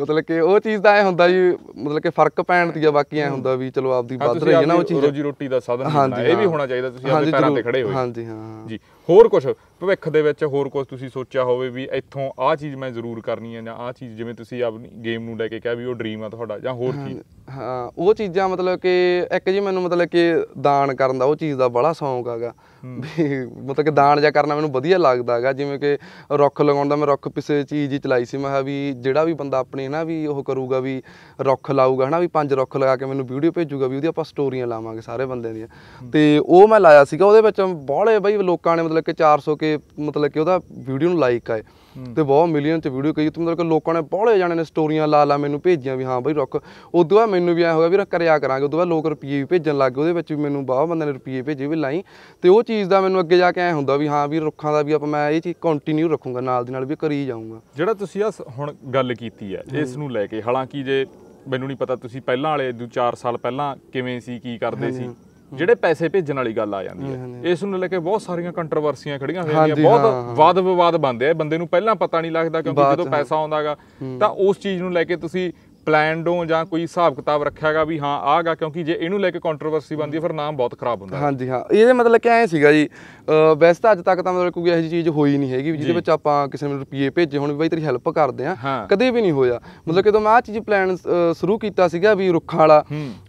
[SPEAKER 2] ਮਤਲਬ ਕਿ ਉਹ ਚੀਜ਼ ਦਾ ਐ ਹੁੰਦਾ ਜੀ
[SPEAKER 1] ਮਤਲਬ ਕਿ ਫਰਕ ਪੈਣ ਦੀ ਆ ਬਾਕੀ ਐ ਹੁੰਦਾ ਵੀ ਚਲੋ ਆਪਦੀ ਵੱਧ ਰਹੀ ਹੈ ਨਾ ਉਹ ਚੀਜ਼ ਰੋਜੀ
[SPEAKER 2] ਰੋਟੀ ਦਾ ਸਾਧਨ ਹੁੰਦਾ ਇਹ ਵੀ ਹੋਣਾ ਚਾਹੀਦਾ ਤੁਸੀਂ ਆਪਣੇ ਪੈਰਾਂ ਤੇ ਖੜੇ ਹੋਏ ਹਾਂਜੀ ਹਾਂ ਜੀ ਹੋਰ ਕੁਝ ਭਵਿੱਖ ਦੇ ਵਿੱਚ ਹੋਰ ਕੁਝ ਤੁਸੀਂ ਸੋਚਿਆ ਹੋਵੇ ਵੀ ਇੱਥੋਂ ਆਹ ਚੀਜ਼ ਮੈਂ ਜ਼ਰੂਰ ਕਰਨੀ ਹੈ ਜਾਂ ਆਹ ਚੀਜ਼ ਜਿਵੇਂ ਤੁਸੀਂ ਆਪਣੀ ਗੇਮ ਨੂੰ ਲੈ ਕੇ ਕਿਹਾ ਵੀ ਉਹ ਡ੍ਰੀਮ ਆ ਤੁਹਾਡਾ ਜਾਂ ਹੋਰ ਚੀਜ਼
[SPEAKER 1] ਹਾਂ ਉਹ ਚੀਜ਼ਾਂ ਮਤਲਬ ਕਿ ਇੱਕ ਜੀ ਮੈਨੂੰ ਮਤਲਬ ਕਿ ਦਾਨ ਕਰਨ ਦਾ ਉਹ ਚੀਜ਼ ਦਾ ਬੜਾ ਸ਼ੌਂਕ ਆਗਾ ਮਤਲਬ ਕਿ ਦਾਣ ਜਾ ਕਰਨਾ ਮੈਨੂੰ ਵਧੀਆ ਲੱਗਦਾ ਹੈਗਾ ਜਿਵੇਂ ਕਿ ਰੁੱਖ ਲਗਾਉਣ ਦਾ ਮੈਂ ਰੁੱਖ ਪਿੱਛੇ ਚੀਜ਼ ਹੀ ਚਲਾਈ ਸੀ ਮੈਂ ਕਿਹਾ ਵੀ ਜਿਹੜਾ ਵੀ ਬੰਦਾ ਆਪਣੇ ਨਾ ਵੀ ਉਹ ਕਰੂਗਾ ਵੀ ਰੁੱਖ ਲਾਊਗਾ ਹਨਾ ਵੀ ਪੰਜ ਰੁੱਖ ਲਗਾ ਕੇ ਮੈਨੂੰ ਵੀਡੀਓ ਭੇਜੂਗਾ ਵੀ ਉਹਦੀ ਆਪਾਂ ਸਟੋਰੀਆਂ ਲਾਵਾਂਗੇ ਸਾਰੇ ਬੰਦੇ ਦੀਆਂ ਤੇ ਉਹ ਮੈਂ ਲਾਇਆ ਸੀਗਾ ਉਹਦੇ ਵਿੱਚ ਬੋਲੇ ਬਈ ਲੋਕਾਂ ਨੇ ਮਤਲਬ ਕਿ 400 ਕੇ ਮਤਲਬ ਕਿ ਉਹਦਾ ਵੀਡੀਓ ਨੂੰ ਲਾਈਕ ਆਏ ਤੇ ਬਹੁਤ ਮਿਲੀਅਨ ਚ ਵੀਡੀਓ ਕਈ ਤੇ ਲੋਕਾਂ ਨੇ ਬੋਲੇ ਜਾਣੇ ਨੇ ਸਟੋਰੀਆਂ ਲਾ ਲਾ ਮੈਨੂੰ ਭੇਜੀਆਂ ਵੀ ਹਾਂ ਬਈ ਰੁੱਕ ਉਦੋਂ ਬਾਅਦ ਮੈਨੂੰ ਵੀ ਐ ਹੋਇਆ ਵੀ ਰੁੱਕ ਕਰਿਆ ਕਰਾਂਗੇ ਉਦੋਂ ਬਾਅਦ ਲੋਕ ਰੁਪਏ ਵੀ ਭੇਜਣ ਲੱਗ ਗਏ ਉਹਦੇ ਵਿੱਚ ਵੀ ਮੈਨੂੰ ਬਹੁਤ ਬੰਦੇ ਨੇ ਰੁਪਏ ਭੇਜੇ ਵੀ ਲਾਈ ਤੇ ਉਹ ਚੀਜ਼ ਦਾ ਮੈਨੂੰ ਅੱਗੇ ਜਾ ਕੇ ਐ ਹੁੰਦਾ ਵੀ ਹਾਂ ਵੀ ਰੁੱਖਾਂ ਦਾ ਵੀ ਆਪਾਂ ਮੈਂ ਇਹ ਚੀਜ਼ ਕੰਟੀਨਿਊ ਰੱਖੂੰਗਾ ਨਾਲ ਦੀ ਨਾਲ ਵੀ ਕਰੀ ਜਾਊਂਗਾ
[SPEAKER 2] ਜਿਹੜਾ ਤੁਸੀਂ ਆ ਹੁਣ ਗੱਲ ਕੀਤੀ ਹੈ ਇਸ ਨੂੰ ਲੈ ਕੇ ਹਾਲਾਂਕਿ ਜੇ ਮੈਨੂੰ ਨਹੀਂ ਪਤਾ ਤੁਸੀਂ ਪਹਿਲਾਂ ਵਾਲੇ 2-4 ਸਾਲ ਪਹਿਲਾਂ ਕਿਵੇਂ ਸੀ ਕੀ ਕਰਦੇ ਸੀ ਜਿਹੜੇ ਪੈਸੇ ਭੇਜਣ ਵਾਲੀ ਗੱਲ ਆ ਜਾਂਦੀ ਹੈ ਇਸ ਨੂੰ ਲੈ ਕੇ ਬਹੁਤ ਸਾਰੀਆਂ ਕੰਟਰੋਵਰਸੀਆਂ ਖੜੀਆਂ ਹੋਈਆਂ ਨੇ ਬਹੁਤ ਵਾਦ ਵਿਵਾਦ ਬੰਦੇ ਆ ਬੰਦੇ ਨੂੰ ਪਹਿਲਾਂ ਪਤਾ ਨਹੀਂ ਲੱਗਦਾ ਕਿਉਂਕਿ ਜਦੋਂ ਪੈਸਾ ਆਉਂਦਾਗਾ ਤਾਂ ਉਸ ਚੀਜ਼ ਨੂੰ ਲੈ ਕੇ ਤੁਸੀਂ ਪਲਾਨਡੋਂ ਜਾਂ ਕੋਈ ਹਿਸਾਬ ਕਿਤਾਬ ਰੱਖਿਆਗਾ ਵੀ ਹਾਂ ਆਗਾ ਕਿਉਂਕਿ ਜੇ ਇਹਨੂੰ ਲੈ ਕੇ ਕੰਟਰੋਵਰਸੀ ਬਣਦੀ ਹੈ ਫਿਰ ਨਾਮ ਬਹੁਤ ਖਰਾਬ ਹੁੰਦਾ ਹਾਂਜੀ
[SPEAKER 1] ਹਾਂ ਇਹਦੇ ਮਤਲਬ ਕਿ ਐ ਸੀਗਾ ਜੀ ਵੈਸੇ ਤਾਂ ਅੱਜ ਤੱਕ ਤਾਂ ਮਤਲਬ ਕੋਈ ਅਜਿਹੀ ਚੀਜ਼ ਹੋਈ ਨਹੀਂ ਹੈਗੀ ਜਿਹਦੇ ਵਿੱਚ ਆਪਾਂ ਕਿਸੇ ਨੂੰ ਰੁਪਏ ਭੇਜੇ ਹੁਣ ਵੀ ਬਾਈ ਤੇਰੀ ਹੈਲਪ ਕਰਦੇ ਆ ਕਦੇ ਵੀ ਨਹੀਂ ਹੋਇਆ ਮਤਲਬ ਕਿ ਜਦੋਂ ਮੈਂ ਆ ਚੀਜ਼ ਪਲਾਨ ਸ਼ੁਰੂ ਕੀਤਾ ਸੀਗਾ ਵੀ ਰੁੱਖਾਂ ਵਾਲਾ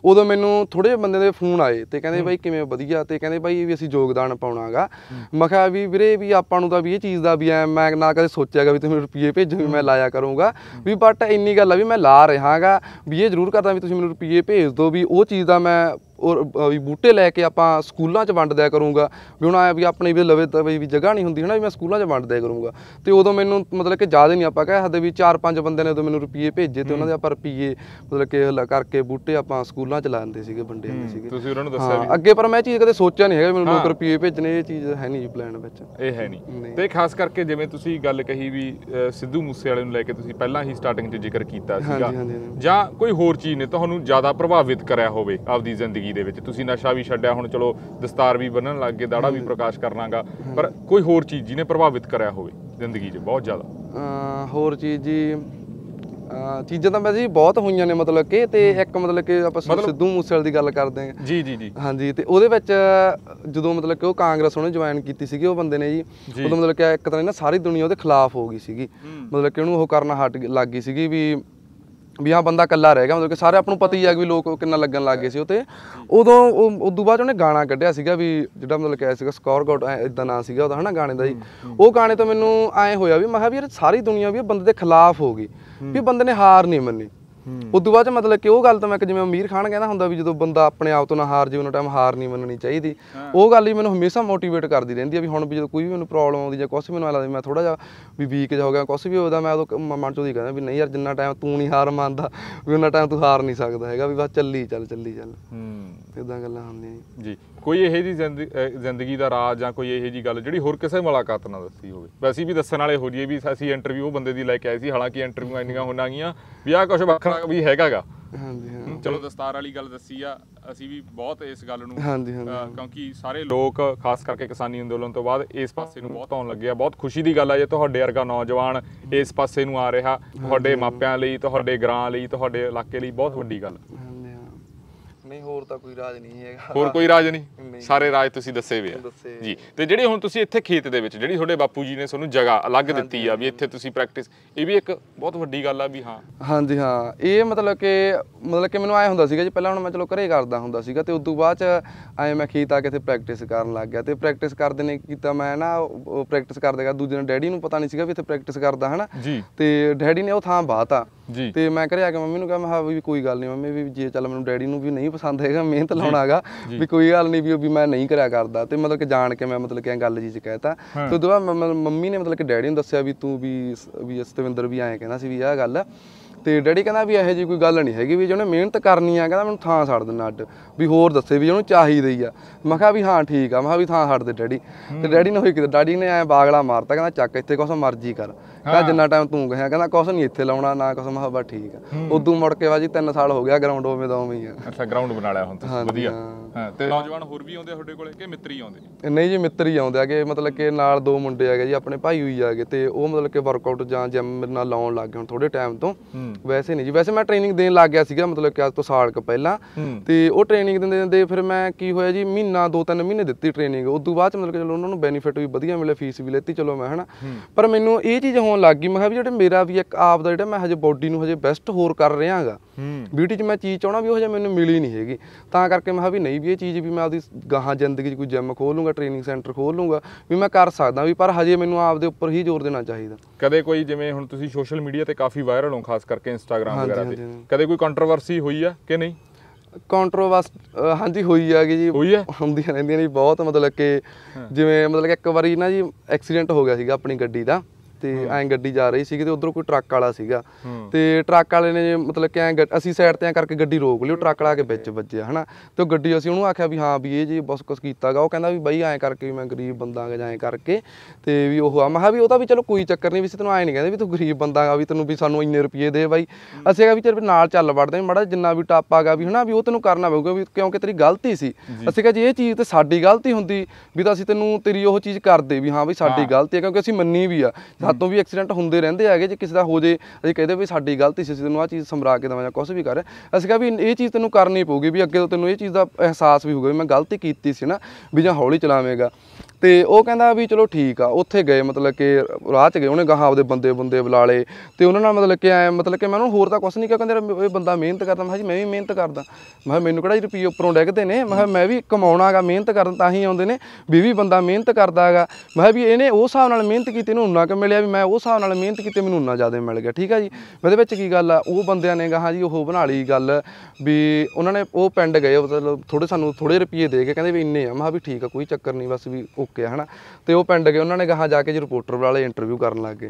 [SPEAKER 1] ਉਦੋਂ ਮੈਨੂੰ ਥੋੜੇ ਜਿਹੇ ਬੰਦੇ ਦੇ ਫੋਨ ਆਏ ਤੇ ਕਹਿੰਦੇ ਬਾਈ ਕਿਵੇਂ ਵਧੀਆ ਤੇ ਕਹਿੰਦੇ ਬਾਈ ਵੀ ਅਸੀਂ ਯੋਗਦਾਨ ਪਾਉਣਾਗਾ ਮੈਂ ਕਿਹਾ ਵੀ ਵੀਰੇ ਵੀ ਆਪਾਂ ਨੂੰ ਤਾਂ ਵੀ ਇਹ ਚੀਜ਼ ਦਾ ਵੀ ਐ ਮੈਂ ਨਾ ਕਦੇ ਸੋਚਿਆਗਾ ਵੀ ਤੁਸੀਂ ਰੁਪਏ ਭੇਜੋ ਮੈਂ ਲਾਇਆ ਕਰੂੰਗਾ ਵੀ ਬਟ ਇੰਨੀ ਗੱਲ ਆ ਵੀ ਮੈਂ ਲਾ ਰਿਹਾ ਹਾਂਗਾ ਵੀ ਇਹ ਜ਼ਰੂਰ ਕਰਦਾ ਵੀ ਤੁਸੀਂ ਮੈਨੂੰ ਰੁਪਏ ਭੇਜ ਦਿਓ ਵੀ ਉਹ ਚੀਜ਼ ਦਾ ਮੈਂ ਔਰ ਵੀ ਬੂਟੇ ਲੈ ਕੇ ਆਪਾਂ ਸਕੂਲਾਂ 'ਚ ਵੰਡ ਦਿਆ ਕਰੂੰਗਾ ਵੀ ਹੁਣ ਆ ਵੀ ਆਪਣੇ ਵੀ ਲਵੇ ਤਾਂ ਵੀ ਜਗ੍ਹਾ ਨਹੀਂ ਹੁੰਦੀ ਹਨਾ ਵੀ ਮੈਂ ਸਕੂਲਾਂ 'ਚ ਵੰਡ ਦਿਆ ਕਰੂੰਗਾ ਤੇ ਉਦੋਂ ਮੈਨੂੰ ਮਤਲਬ ਕਿ ਜ਼ਿਆਦਾ ਨਹੀਂ ਆਪਾਂ ਕਹਿ ਸਕਦੇ ਵੀ ਚਾਰ ਪੰਜ ਬੰਦਿਆਂ ਨੇ ਉਦੋਂ ਮੈਨੂੰ ਰੁਪਏ ਭੇਜੇ ਤੇ ਉਹਨਾਂ ਦੇ ਆਪਾਂ ਰੁਪਏ ਮਤਲਬ ਕਿ ਕਰਕੇ ਬੂਟੇ ਆਪਾਂ ਸਕੂਲਾਂ 'ਚ ਲਾਉਂਦੇ ਸੀਗੇ ਵੰਡੇ ਹੁੰਦੇ ਸੀਗੇ ਤੁਸੀਂ
[SPEAKER 2] ਉਹਨਾਂ ਨੂੰ ਦੱਸਿਆ ਵੀ
[SPEAKER 1] ਅੱਗੇ ਪਰ ਮੈਂ ਇਹ ਚੀਜ਼ ਕਦੇ ਸੋਚਿਆ ਨਹੀਂ ਹੈਗਾ ਮੈਨੂੰ 2 ਰੁਪਏ ਭੇਜਣੇ ਇਹ ਚੀਜ਼ ਹੈ ਨਹੀਂ ਪਲਾਨ ਵਿੱਚ
[SPEAKER 2] ਇਹ ਹੈ ਨਹੀਂ ਤੇ ਖਾਸ ਕਰਕੇ ਜਿਵੇਂ ਤੁਸੀਂ ਗੱਲ ਕਹੀ ਵੀ ਸਿੱਧੂ ਮੂਸੇ ਵਾਲੇ ਨੂੰ ਲੈ ਕੇ ਤੁਸੀਂ ਪਹਿਲਾਂ ਹੀ ਸਟਾਰਟਿੰਗ 'ਚ ਜ਼ਿਕਰ ਕੀਤਾ ਸੀਗਾ ਜਾਂ ਕੋਈ ਹੋਰ ਚੀਜ਼ ਨੇ ਤੁਹਾਨੂੰ ਜ਼ਿਆਦਾ ਪ੍ਰਭਾਵਿਤ ਕਰਿਆ ਹੋਵੇ ਆਪਦੀ ਜ਼ਿੰਦਗੀ ਜ਼ਿੰਦਗੀ ਦੇ ਵਿੱਚ ਤੁਸੀਂ ਨਸ਼ਾ ਵੀ ਛੱਡਿਆ ਹੁਣ ਚਲੋ ਦਸਤਾਰ ਵੀ ਬੰਨਣ ਲੱਗ ਗਏ ਦਾੜਾ ਵੀ ਪ੍ਰਕਾਸ਼ ਕਰਨਾਗਾ ਪਰ ਕੋਈ ਹੋਰ ਚੀਜ਼ ਜਿਹਨੇ ਪ੍ਰਭਾਵਿਤ ਕਰਿਆ ਹੋਵੇ ਜ਼ਿੰਦਗੀ 'ਚ ਬਹੁਤ
[SPEAKER 1] ਜ਼ਿਆਦਾ
[SPEAKER 2] ਹੋਰ ਚੀਜ਼ ਜੀ ਚੀਜ਼ਾਂ ਤਾਂ ਮੈਂ ਜੀ ਬਹੁਤ ਹੋਈਆਂ ਨੇ ਮਤਲਬ
[SPEAKER 1] ਕਿ ਤੇ ਇੱਕ ਮਤਲਬ ਕਿ ਆਪਾਂ ਸਿੱਧੂ ਮੂਸੇਵਾਲ ਦੀ ਗੱਲ ਕਰਦੇ ਹਾਂ ਜੀ ਜੀ ਜੀ ਹਾਂਜੀ ਤੇ ਉਹਦੇ ਵਿੱਚ ਜਦੋਂ ਮਤਲਬ ਕਿ ਉਹ ਕਾਂਗਰਸ ਉਹਨੇ ਜੁਆਇਨ ਕੀਤੀ ਸੀਗੀ ਉਹ ਬੰਦੇ ਨੇ ਜੀ ਉਦੋਂ ਮਤਲਬ ਕਿ ਇੱਕ ਤਰ੍ਹਾਂ ਨਾਲ ਸਾਰੀ ਦੁਨੀਆ ਉਹਦੇ ਖਿਲਾਫ ਹੋ ਗਈ ਸੀਗੀ ਮਤਲਬ ਕਿ ਉਹਨੂੰ ਉਹ ਕਰਨਾ ਹਟ ਲੱਗ ਗਈ ਸੀਗੀ ਵੀ ਵੀ ਹਾਂ ਬੰਦਾ ਕੱਲਾ ਰਹਿ ਗਿਆ ਮਤਲਬ ਕਿ ਸਾਰੇ ਆਪ ਨੂੰ ਪਤਾ ਹੀ ਆ ਕਿ ਲੋਕ ਕਿੰਨਾ ਲੱਗਣ ਲੱਗ ਗਏ ਸੀ ਉਹ ਤੇ ਉਦੋਂ ਉਹ ਉਦੋਂ ਬਾਅਦ ਉਹਨੇ ਗਾਣਾ ਕੱਢਿਆ ਸੀਗਾ ਵੀ ਜਿਹੜਾ ਮਤਲਬ ਕਿ ਸੀਗਾ ਸਕੋਰ ਗੋਟ ਇਦਾਂ ਨਾਂ ਸੀਗਾ ਉਹਦਾ ਹਨਾ ਗਾਣੇ ਦਾ ਜੀ ਉਹ ਗਾਣੇ ਤੋਂ ਮੈਨੂੰ ਐ ਹੋਇਆ ਵੀ ਮੈਂ ਕਿਹਾ ਵੀ ਯਾਰ ਸਾਰੀ ਦੁਨੀਆ ਵੀ ਬੰਦੇ ਦੇ ਖਿਲਾਫ ਹੋ ਗਈ ਵੀ ਬੰਦੇ ਨੇ ਹਾਰ ਨਹੀਂ ਮੰਨੀ ਉਸ ਤੋਂ ਬਾਅਦ ਮਤਲਬ ਕਿ ਉਹ ਗੱਲ ਤਾਂ ਮੈਂ ਕਿ ਜਿਵੇਂ ਅਮੀਰ ਖਾਨ ਕਹਿੰਦਾ ਹੁੰਦਾ ਵੀ ਜਦੋਂ ਬੰਦਾ ਆਪਣੇ ਆਪ ਤੋਂ ਨਾ ਹਾਰ ਜਿਵੇਂ ਉਹਨਾਂ ਟਾਈਮ ਹਾਰ ਨਹੀਂ ਮੰਨਣੀ ਚਾਹੀਦੀ ਉਹ ਗੱਲ ਹੀ ਮੈਨੂੰ ਹਮੇਸ਼ਾ ਮੋਟੀਵੇਟ ਕਰਦੀ ਰਹਿੰਦੀ ਆ ਵੀ ਹੁਣ ਵੀ ਜਦੋਂ ਕੋਈ ਵੀ ਮੈਨੂੰ ਪ੍ਰੋਬਲਮ ਆਉਂਦੀ ਜਾਂ ਕੁਝ ਮੈਨੂੰ ਲੱਗਦਾ ਮੈਂ ਥੋੜਾ ਜਿਹਾ ਵੀ ਵੀਕ ਜਿਹਾ ਹੋ ਗਿਆ ਕੁਝ ਵੀ ਹੋਦਾ ਮੈਂ ਉਦੋਂ ਮਨ ਚੋਂ ਦੀ ਕਹਿੰਦਾ ਵੀ ਨਹੀਂ ਯਾਰ ਜਿੰਨਾ ਟਾਈਮ ਤੂੰ ਨਹੀਂ ਹਾਰ ਮੰਨਦਾ ਵੀ ਉਹਨਾਂ ਟਾਈਮ ਤੂੰ
[SPEAKER 2] ਹਾਰ ਨਹੀਂ ਸਕਦਾ ਹੈਗਾ ਵੀ ਬਸ ਚੱਲੀ ਚੱਲ ਚੱਲੀ ਚੱਲ ਹੂੰ ਇਦਾਂ ਗੱਲਾਂ ਹੁੰਦੀਆਂ ਜੀ ਕੋਈ ਇਹੋ ਜੀ ਜ਼ਿੰਦਗੀ ਦਾ ਰਾਜ ਜਾਂ ਕੋਈ ਇਹੋ ਜੀ ਗੱਲ ਜਿਹੜੀ ਹੋਰ ਕਿਸੇ ਮੁਲਾਕਾਤ ਨਾਲ ਦੱਸੀ ਹੋਵੇ ਵੈਸੇ ਵੀ ਦੱਸਣ ਵਾਲੇ ਹੋ ਜੀਏ ਵੀ ਅਸੀਂ ਇੰਟਰਵਿਊ ਉਹ ਬੰਦੇ ਦੀ ਲੈ ਕੇ ਆਏ ਸੀ ਹਾਲਾਂਕਿ ਇੰਟਰਵਿਊ ਇੰਨੀਆਂ ਹੋਣਾਂ ਗਈਆਂ ਵੀ ਆ ਕੁਝ ਵੱਖਰਾ ਵੀ ਹੈਗਾਗਾ ਹਾਂਜੀ ਹਾਂ ਚਲੋ ਦਸਤਾਰ ਵਾਲੀ ਗੱਲ ਦੱਸੀ ਆ ਅਸੀਂ ਵੀ ਬਹੁਤ ਇਸ ਗੱਲ ਨੂੰ ਹਾਂਜੀ ਹਾਂ ਕਿਉਂਕਿ ਸਾਰੇ ਲੋਕ ਖਾਸ ਕਰਕੇ ਕਿਸਾਨੀ ਅੰਦੋਲਨ ਤੋਂ ਬਾਅਦ ਇਸ ਪਾਸੇ ਨੂੰ ਬਹੁਤ ਆਉਣ ਲੱਗੇ ਆ ਬਹੁਤ ਖੁਸ਼ੀ ਦੀ ਗੱਲ ਆ ਜੇ ਤੁਹਾਡੇ ਵਰਗਾ ਨੌਜਵਾਨ ਇਸ ਪਾਸੇ ਨੂੰ ਆ ਰਿਹਾ ਤੁਹਾਡੇ ਮਾਪਿਆਂ ਲਈ ਤੁਹਾਡੇ ਗ੍ਰਾਂ ਲਈ ਤੁਹਾਡੇ ਇਲਾਕੇ ਲਈ ਬਹੁਤ ਵੱਡੀ ਗੱਲ
[SPEAKER 1] ਨਹੀਂ ਹੋਰ ਤਾਂ ਕੋਈ ਰਾਜ ਨਹੀਂ ਹੈਗਾ ਹੋਰ ਕੋਈ ਰਾਜ ਨਹੀਂ ਸਾਰੇ ਰਾਜ ਤੁਸੀਂ ਦੱਸੇ ਵੇ ਆ ਜੀ
[SPEAKER 2] ਤੇ ਜਿਹੜੇ ਹੁਣ ਤੁਸੀਂ ਇੱਥੇ ਖੇਤ ਦੇ ਵਿੱਚ ਜਿਹੜੀ ਤੁਹਾਡੇ ਬਾਪੂ ਜੀ ਨੇ ਤੁਹਾਨੂੰ ਜਗ੍ਹਾ ਅਲੱਗ ਦਿੱਤੀ ਆ ਵੀ ਇੱਥੇ ਤੁਸੀਂ ਪ੍ਰੈਕਟਿਸ ਇਹ ਵੀ ਇੱਕ ਬਹੁਤ ਵੱਡੀ ਗੱਲ ਆ ਵੀ ਹਾਂ
[SPEAKER 1] ਹਾਂਜੀ ਹਾਂ ਇਹ ਮਤਲਬ ਕਿ ਮਤਲਬ ਕਿ ਮੈਨੂੰ ਆਏ ਹੁੰਦਾ ਸੀਗਾ ਜੀ ਪਹਿਲਾਂ ਹੁਣ ਮੈਂ ਚਲੋ ਘਰੇ ਕਰਦਾ ਹੁੰਦਾ ਸੀਗਾ ਤੇ ਉਸ ਤੋਂ ਬਾਅਦ ਚ ਆਏ ਮੈਂ ਖੇਤ ਆ ਕੇ ਇੱਥੇ ਪ੍ਰੈਕਟਿਸ ਕਰਨ ਲੱਗ ਗਿਆ ਤੇ ਪ੍ਰੈਕਟਿਸ ਕਰਦੇ ਨੇ ਕੀਤਾ ਮੈਂ ਨਾ ਪ੍ਰੈਕਟਿਸ ਕਰਦੇਗਾ ਦੂਜੇ ਦਿਨ ਡੈਡੀ ਨੂੰ ਪਤਾ ਨਹੀਂ ਸੀਗਾ ਵੀ ਇੱਥੇ ਪ੍ਰੈਕਟਿਸ ਕਰਦਾ ਹਨਾ ਤੇ ਡੈਡੀ ਨੇ ਉਹ ਥਾਂ ਬਾਤਾ ਜੀ ਤੇ ਮੈਂ ਕਰਿਆ ਕਿ ਮੰਮੀ ਨੂੰ ਕਿਹਾ ਮੈਂ ਹਾਂ ਵੀ ਕੋਈ ਗੱਲ ਨਹੀਂ ਮੰਮੀ ਵੀ ਜੇ ਚੱਲ ਮੈਨੂੰ ਡੈਡੀ ਨੂੰ ਵੀ ਨਹੀਂ ਪਸੰਦ ਹੈਗਾ ਮਿਹਨਤ ਲਾਉਣਾਗਾ ਵੀ ਕੋਈ ਗੱਲ ਨਹੀਂ ਵੀ ਮੈਂ ਨਹੀਂ ਕਰਿਆ ਕਰਦਾ ਤੇ ਮਤਲਬ ਕਿ ਜਾਣ ਕੇ ਮੈਂ ਮਤਲਬ ਕਿ ਗੱਲ ਜੀ ਚ ਕਹਿਤਾ ਤੇ ਉਦੋਂ ਮੰਮੀ ਨੇ ਮਤਲਬ ਕਿ ਡੈਡੀ ਨੂੰ ਦੱਸਿਆ ਵੀ ਤੂੰ ਵੀ ਵੀ ਸਤਵਿੰਦਰ ਵੀ ਆਏ ਕਹਿੰਦਾ ਸੀ ਵੀ ਇਹ ਗੱਲ ਤੇ ਡੈਡੀ ਕਹਿੰਦਾ ਵੀ ਇਹੋ ਜੀ ਕੋਈ ਗੱਲ ਨਹੀਂ ਹੈਗੀ ਵੀ ਜਿਹਨੇ ਮਿਹਨਤ ਕਰਨੀ ਆ ਕਹਿੰਦਾ ਮੈਨੂੰ ਥਾਂ ਛੱਡ ਦੇਣਾ ਅੱਡ ਵੀ ਹੋਰ ਦੱਸੇ ਵੀ ਉਹਨੂੰ ਚਾਹੀਦੀ ਆ ਮੈਂ ਕਿਹਾ ਵੀ ਹਾਂ ਠੀਕ ਆ ਮੈਂ ਕਿਹਾ ਵੀ ਥਾਂ ਛੱਡ ਦੇ ਡੈਡੀ ਤੇ ਡੈਡੀ ਨੇ ਹੋਈ ਕਿ ਡੈਡੀ ਨੇ ਐ ਬਾਗਲਾ ਮਾਰਤਾ ਕਹਿੰਦਾ ਚੱਕ ਇੱਥੇ ਕੁਛ ਮਰਜ਼ੀ ਕਰ ਕਹਿੰਦਾ ਜਿੰਨਾ ਟਾਈਮ ਤੂੰ ਕਹਿਆ ਕਹਿੰਦਾ ਕੁਛ ਨਹੀਂ ਇੱਥੇ ਲਾਉਣਾ ਨਾ ਕੁਛ ਮੈਂ ਬਾ ਠੀਕ ਆ ਉਦੋਂ ਮੁੜ ਕੇ ਬਾਜੀ 3 ਸਾਲ ਹੋ ਗਿਆ ਗਰਾਊਂਡ ਉਵੇਂ ਦਾ ਉਵੇਂ ਹੀ ਆ ਅੱਛਾ ਗਰਾਊਂਡ ਬਣਾ ਲਿਆ ਹੁਣ ਤੁਸੀਂ ਵਧੀਆ
[SPEAKER 2] ਹਾਂ ਤੇ ਨੌਜਵਾਨ ਹੋਰ ਵੀ ਆਉਂਦੇ ਤੁਹਾਡੇ ਕੋਲੇ ਕਿ ਮਿੱਤਰੀ ਆਉਂਦੇ
[SPEAKER 1] ਨਹੀਂ ਜੀ ਮਿੱਤਰੀ ਆਉਂਦੇ ਆਗੇ ਮਤਲਬ ਕਿ ਨਾਲ ਦੋ ਮੁੰਡੇ ਆਗੇ ਜੀ ਆਪਣੇ ਭਾਈ ਹੋਈ ਆਗੇ ਤੇ ਉਹ ਮਤਲਬ ਕਿ ਵਰਕਆਊਟ ਜਾਂ ਜਿਮ ਮੇਰੇ ਨਾਲ ਲਾਉਣ ਲੱਗ ਗਏ ਹੁਣ ਥੋੜੇ ਟਾਈਮ ਤੋਂ ਵੈਸੇ ਨਹੀਂ ਜੀ ਵੈਸੇ ਮੈਂ ਟ੍ਰੇਨਿੰਗ ਦੇਣ ਲੱਗ ਗਿਆ ਸੀਗਾ ਮਤਲਬ ਕਿ ਅੱਜ ਤੋਂ ਸਾਲ ਕ ਪਹਿਲਾਂ ਤੇ ਉਹ ਟ੍ਰੇਨਿੰਗ ਦਿੰਦੇ ਦਿੰਦੇ ਫਿਰ ਮੈਂ ਕੀ ਹੋਇਆ ਜੀ ਮਹੀਨਾ ਦੋ ਤਿੰਨ ਮਹੀਨੇ ਦਿੱਤੀ ਟ੍ਰੇਨਿੰਗ ਉਸ ਤੋਂ ਬਾਅਦ ਮਤਲਬ ਕਿ ਚਲੋ ਉਹਨਾਂ ਨੂੰ ਬੈਨੀਫਿਟ ਵੀ ਵਧੀਆ ਮਿਲੇ ਫੀਸ ਵੀ ਲੈਤੀ ਚਲੋ ਮੈਂ ਹਨਾ ਪਰ ਮੈਨੂੰ ਇਹ ਚੀਜ਼ ਆਉਣ ਲੱਗ ਗਈ ਮੈਂ ਕਿਹਾ ਵੀ ਜਿਹੜੇ ਮੇਰਾ ਵੀ ਇੱਕ ਆਪ ਦਾ ਜਿਹੜਾ ਮੈਂ ਹਜੇ ਬੋਡੀ ਨੂੰ ਹਜੇ ਬੈਸਟ ਹੋਰ ਕਰ ਰਿਹਾਗਾ ਬਿਊਟੀ 'ਚ ਮੈਂ ਚੀਜ਼ ਚਾਹਣਾ ਵੀ ਉਹ ਹਜੇ ਮੈਨੂੰ ਮਿਲੀ ਨਹੀਂ ਹੈਗੀ ਤਾਂ ਕਰਕੇ ਮੈਂ ਕਿਹਾ ਵੀ ਨਹੀਂ ਵੀ ਇਹ ਚੀਜ਼ ਵੀ ਮੈਂ ਆਪਦੀ ਗਾਹਾਂ ਜ਼ਿੰਦਗੀ 'ਚ ਕੋਈ ਜਿਮ ਖੋਲ ਲੂੰਗਾ ਟ੍ਰੇਨਿੰਗ ਸੈਂਟਰ ਖੋਲ ਲੂੰਗਾ ਵੀ ਮੈਂ ਕਰ ਸਕਦਾ ਵੀ ਪਰ ਹਜੇ ਮੈਨੂੰ ਆਪ ਦੇ ਉੱਪਰ ਹੀ ਜ਼ੋਰ ਦੇਣਾ ਚਾਹੀਦਾ
[SPEAKER 2] ਕਦੇ ਕੋਈ ਜਿਵੇਂ ਹੁਣ ਤੁਸੀਂ ਸੋਸ਼ਲ ਮੀਡੀਆ ਤੇ ਕਾਫੀ ਵਾਇਰਲ ਹੋ ਖਾਸ ਕਰਕੇ ਇੰਸਟਾਗ੍ਰam ਵਗੈਰਾ ਤੇ ਕਦੇ ਕੋਈ ਕੰਟਰੋਵਰਸੀ ਹੋਈ ਆ ਕਿ ਨਹੀਂ
[SPEAKER 1] ਕੰਟਰੋਵਰਸ ਹਾਂਜੀ ਹੋਈ ਆ ਗਈ ਜੀ ਹੁੰਦੀਆਂ ਰਹਿੰਦੀਆਂ ਨੇ ਬਹੁਤ ਮਤਲਬ ਕਿ ਜਿਵੇਂ ਮਤਲਬ ਕਿ ਇੱਕ ਵਾਰੀ ਨਾ ਜੀ ਐਕਸੀਡੈਂਟ ਹੋ ਗਿਆ ਸੀਗਾ ਆਪਣੀ ਗੱਡੀ ਦਾ ਤੇ ਐ ਗੱਡੀ ਜਾ ਰਹੀ ਸੀਗੀ ਤੇ ਉਧਰੋਂ ਕੋਈ ਟਰੱਕ ਵਾਲਾ ਸੀਗਾ ਤੇ ਟਰੱਕ ਵਾਲੇ ਨੇ ਮਤਲਬ ਕਿ ਐ ਅਸੀਂ ਸਾਈਡ ਤੇ ਐਂ ਕਰਕੇ ਗੱਡੀ ਰੋਕ ਲਈ ਉਹ ਟਰੱਕ ਵਾਲਾ ਕੇ ਵਿੱਚ ਵੱਜਿਆ ਹਨਾ ਤੇ ਉਹ ਗੱਡੀ ਅਸੀਂ ਉਹਨੂੰ ਆਖਿਆ ਵੀ ਹਾਂ ਵੀ ਇਹ ਜੀ ਬਸ ਕੁਸ ਕੀਤਾਗਾ ਉਹ ਕਹਿੰਦਾ ਵੀ ਬਾਈ ਐ ਕਰਕੇ ਮੈਂ ਗਰੀਬ ਬੰਦਾ ਗਾ ਐਂ ਕਰਕੇ ਤੇ ਵੀ ਉਹ ਆ ਮਹਾ ਵੀ ਉਹ ਤਾਂ ਵੀ ਚਲੋ ਕੋਈ ਚੱਕਰ ਨਹੀਂ ਵੀ ਸੀ ਤੈਨੂੰ ਐ ਨਹੀਂ ਕਹਿੰਦੇ ਵੀ ਤੂੰ ਗਰੀਬ ਬੰਦਾ ਗਾ ਵੀ ਤੈਨੂੰ ਵੀ ਸਾਨੂੰ ਇੰਨੇ ਰੁਪਏ ਦੇ ਬਾਈ ਅਸੀਂ ਕਹਾ ਵੀ ਤੇਰੇ ਨਾਲ ਚੱਲ ਵੜਦੇ ਮੜਾ ਜਿੰਨਾ ਵੀ ਗਾ ਵੀ ਹਨਾ ਵੀ ਉਹ ਤੈਨੂੰ ਕਰਨਾ ਪਊਗਾ ਵੀ ਕਿਉਂਕਿ ਤੇਰੀ ਗਲਤੀ ਸੀ ਅਸੀਂ ਕਹ ਜੇ ਇਹ ਚੀਜ਼ ਤੇ ਸਾਡੀ ਗਲਤੀ ਹੁੰਦੀ ਵੀ ਤਾਂ ਅਸੀਂ ਤੈਨੂੰ ਤੇਰੀ ਉਹ ਚੀਜ਼ ਕਰਦੇ ਵੀ ਹਾਂ ਵੀ ਸਾਡੀ ਗਲਤੀ ਹੈ ਕਿਉਂਕਿ ਅਸੀਂ ਮੰਨੀ ਵੀ ਆ ਅੱਦੋਂ ਵੀ ਐਕਸੀਡੈਂਟ ਹੁੰਦੇ ਰਹਿੰਦੇ ਹੈਗੇ ਜੇ ਕਿਸੇ ਦਾ ਹੋ ਜੇ ਅਸੀਂ ਕਹਦੇ ਵੀ ਸਾਡੀ ਗਲਤੀ ਸੀ ਤੈਨੂੰ ਆ ਚੀਜ਼ ਸਮਰਾ ਕੇ ਦਵਾਂ ਜਾਂ ਕੁਝ ਵੀ ਕਰ ਅਸੀਂ ਕਹਾਂ ਵੀ ਇਹ ਚੀਜ਼ ਤੈਨੂੰ ਕਰਨੀ ਪਊਗੀ ਵੀ ਅੱਗੇ ਤੋਂ ਤੈਨੂੰ ਇਹ ਚੀਜ਼ ਦਾ ਅਹਿਸਾਸ ਵੀ ਹੋਊਗਾ ਵੀ ਮੈਂ ਗਲਤੀ ਕੀਤੀ ਸੀ ਨਾ ਵੀ ਜਾਂ ਹੌਲੀ ਚਲਾਵੇਂਗਾ ਤੇ ਉਹ ਕਹਿੰਦਾ ਵੀ ਚਲੋ ਠੀਕ ਆ ਉੱਥੇ ਗਏ ਮਤਲਬ ਕਿ ਰਾਹ 'ਚ ਗਏ ਉਹਨੇ ਗਾਹਾਂ ਆਪਦੇ ਬੰਦੇ ਬੰਦੇ ਬੁਲਾ ਲਏ ਤੇ ਉਹਨਾਂ ਨਾਲ ਮਤਲਬ ਕਿ ਐ ਮਤਲਬ ਕਿ ਮੈਂ ਉਹਨੂੰ ਹੋਰ ਤਾਂ ਕੁਝ ਨਹੀਂ ਕਿਹਾ ਕਹਿੰਦੇ ਇਹ ਬੰਦਾ ਮਿਹਨਤ ਕਰਦਾ ਮੈਂ ਜੀ ਮੈਂ ਵੀ ਮਿਹਨਤ ਕਰਦਾ ਮੈਂ ਮੈਨੂੰ ਕਿਹੜਾ ਜੀ ਰੁਪਈਏ ਉੱਪਰੋਂ ਡੈਗਦੇ ਨੇ ਮੈਂ ਮੈਂ ਵੀ ਕਮਾਉਣਾਗਾ ਮਿਹਨਤ ਕਰਨ ਤਾਂ ਹੀ ਆਉਂਦੇ ਨੇ ਵੀ ਵੀ ਬੰਦਾ ਮਿਹਨਤ ਕਰਦਾਗਾ ਮੈਂ ਵੀ ਇਹਨੇ ਉਹ ਹਿਸਾਬ ਨਾਲ ਮਿਹਨਤ ਕੀਤੀ ਇਹਨੂੰ ਉਨਾ ਕਿ ਮਿਲਿਆ ਵੀ ਮੈਂ ਉਹ ਹਿਸਾਬ ਨਾਲ ਮਿਹਨਤ ਕੀਤੀ ਮੈਨੂੰ ਉਨਾ ਜ਼ਿਆਦਾ ਮਿਲ ਗਿਆ ਠੀਕ ਆ ਜੀ ਉਹਦੇ ਵਿੱਚ ਕੀ ਗੱਲ ਆ ਉਹ ਬੰਦਿਆਂ ਨੇ ਕਹਾ ਜੀ ਉਹ ਬਣਾ ਲਈ ਗੱਲ ਵੀ ਉਹਨਾਂ ਨੇ ਉਹ ਪਿੰਡ ਗਏ ਮਤਲਬ ਥੋੜੇ ਸਾਨੂੰ ਥੋੜੇ ਰੁਪਈਏ ਦੇ ਕੇ ਕਹਿੰਦੇ ਵੀ ਇੰਨੇ ਆ ਮੈਂ ਵੀ ਠੀਕ ਆ ਕੋਈ ਚੱਕਰ ਨਹੀਂ ਬਸ ਵੀ ਚੁੱਕਿਆ ਹਨਾ ਤੇ ਉਹ ਪਿੰਡ ਗਏ ਉਹਨਾਂ ਨੇ ਕਹਾ ਜਾ ਕੇ ਜੀ ਰਿਪੋਰਟਰ ਵਾਲੇ ਇੰਟਰਵਿਊ ਕਰਨ ਲੱਗ ਗਏ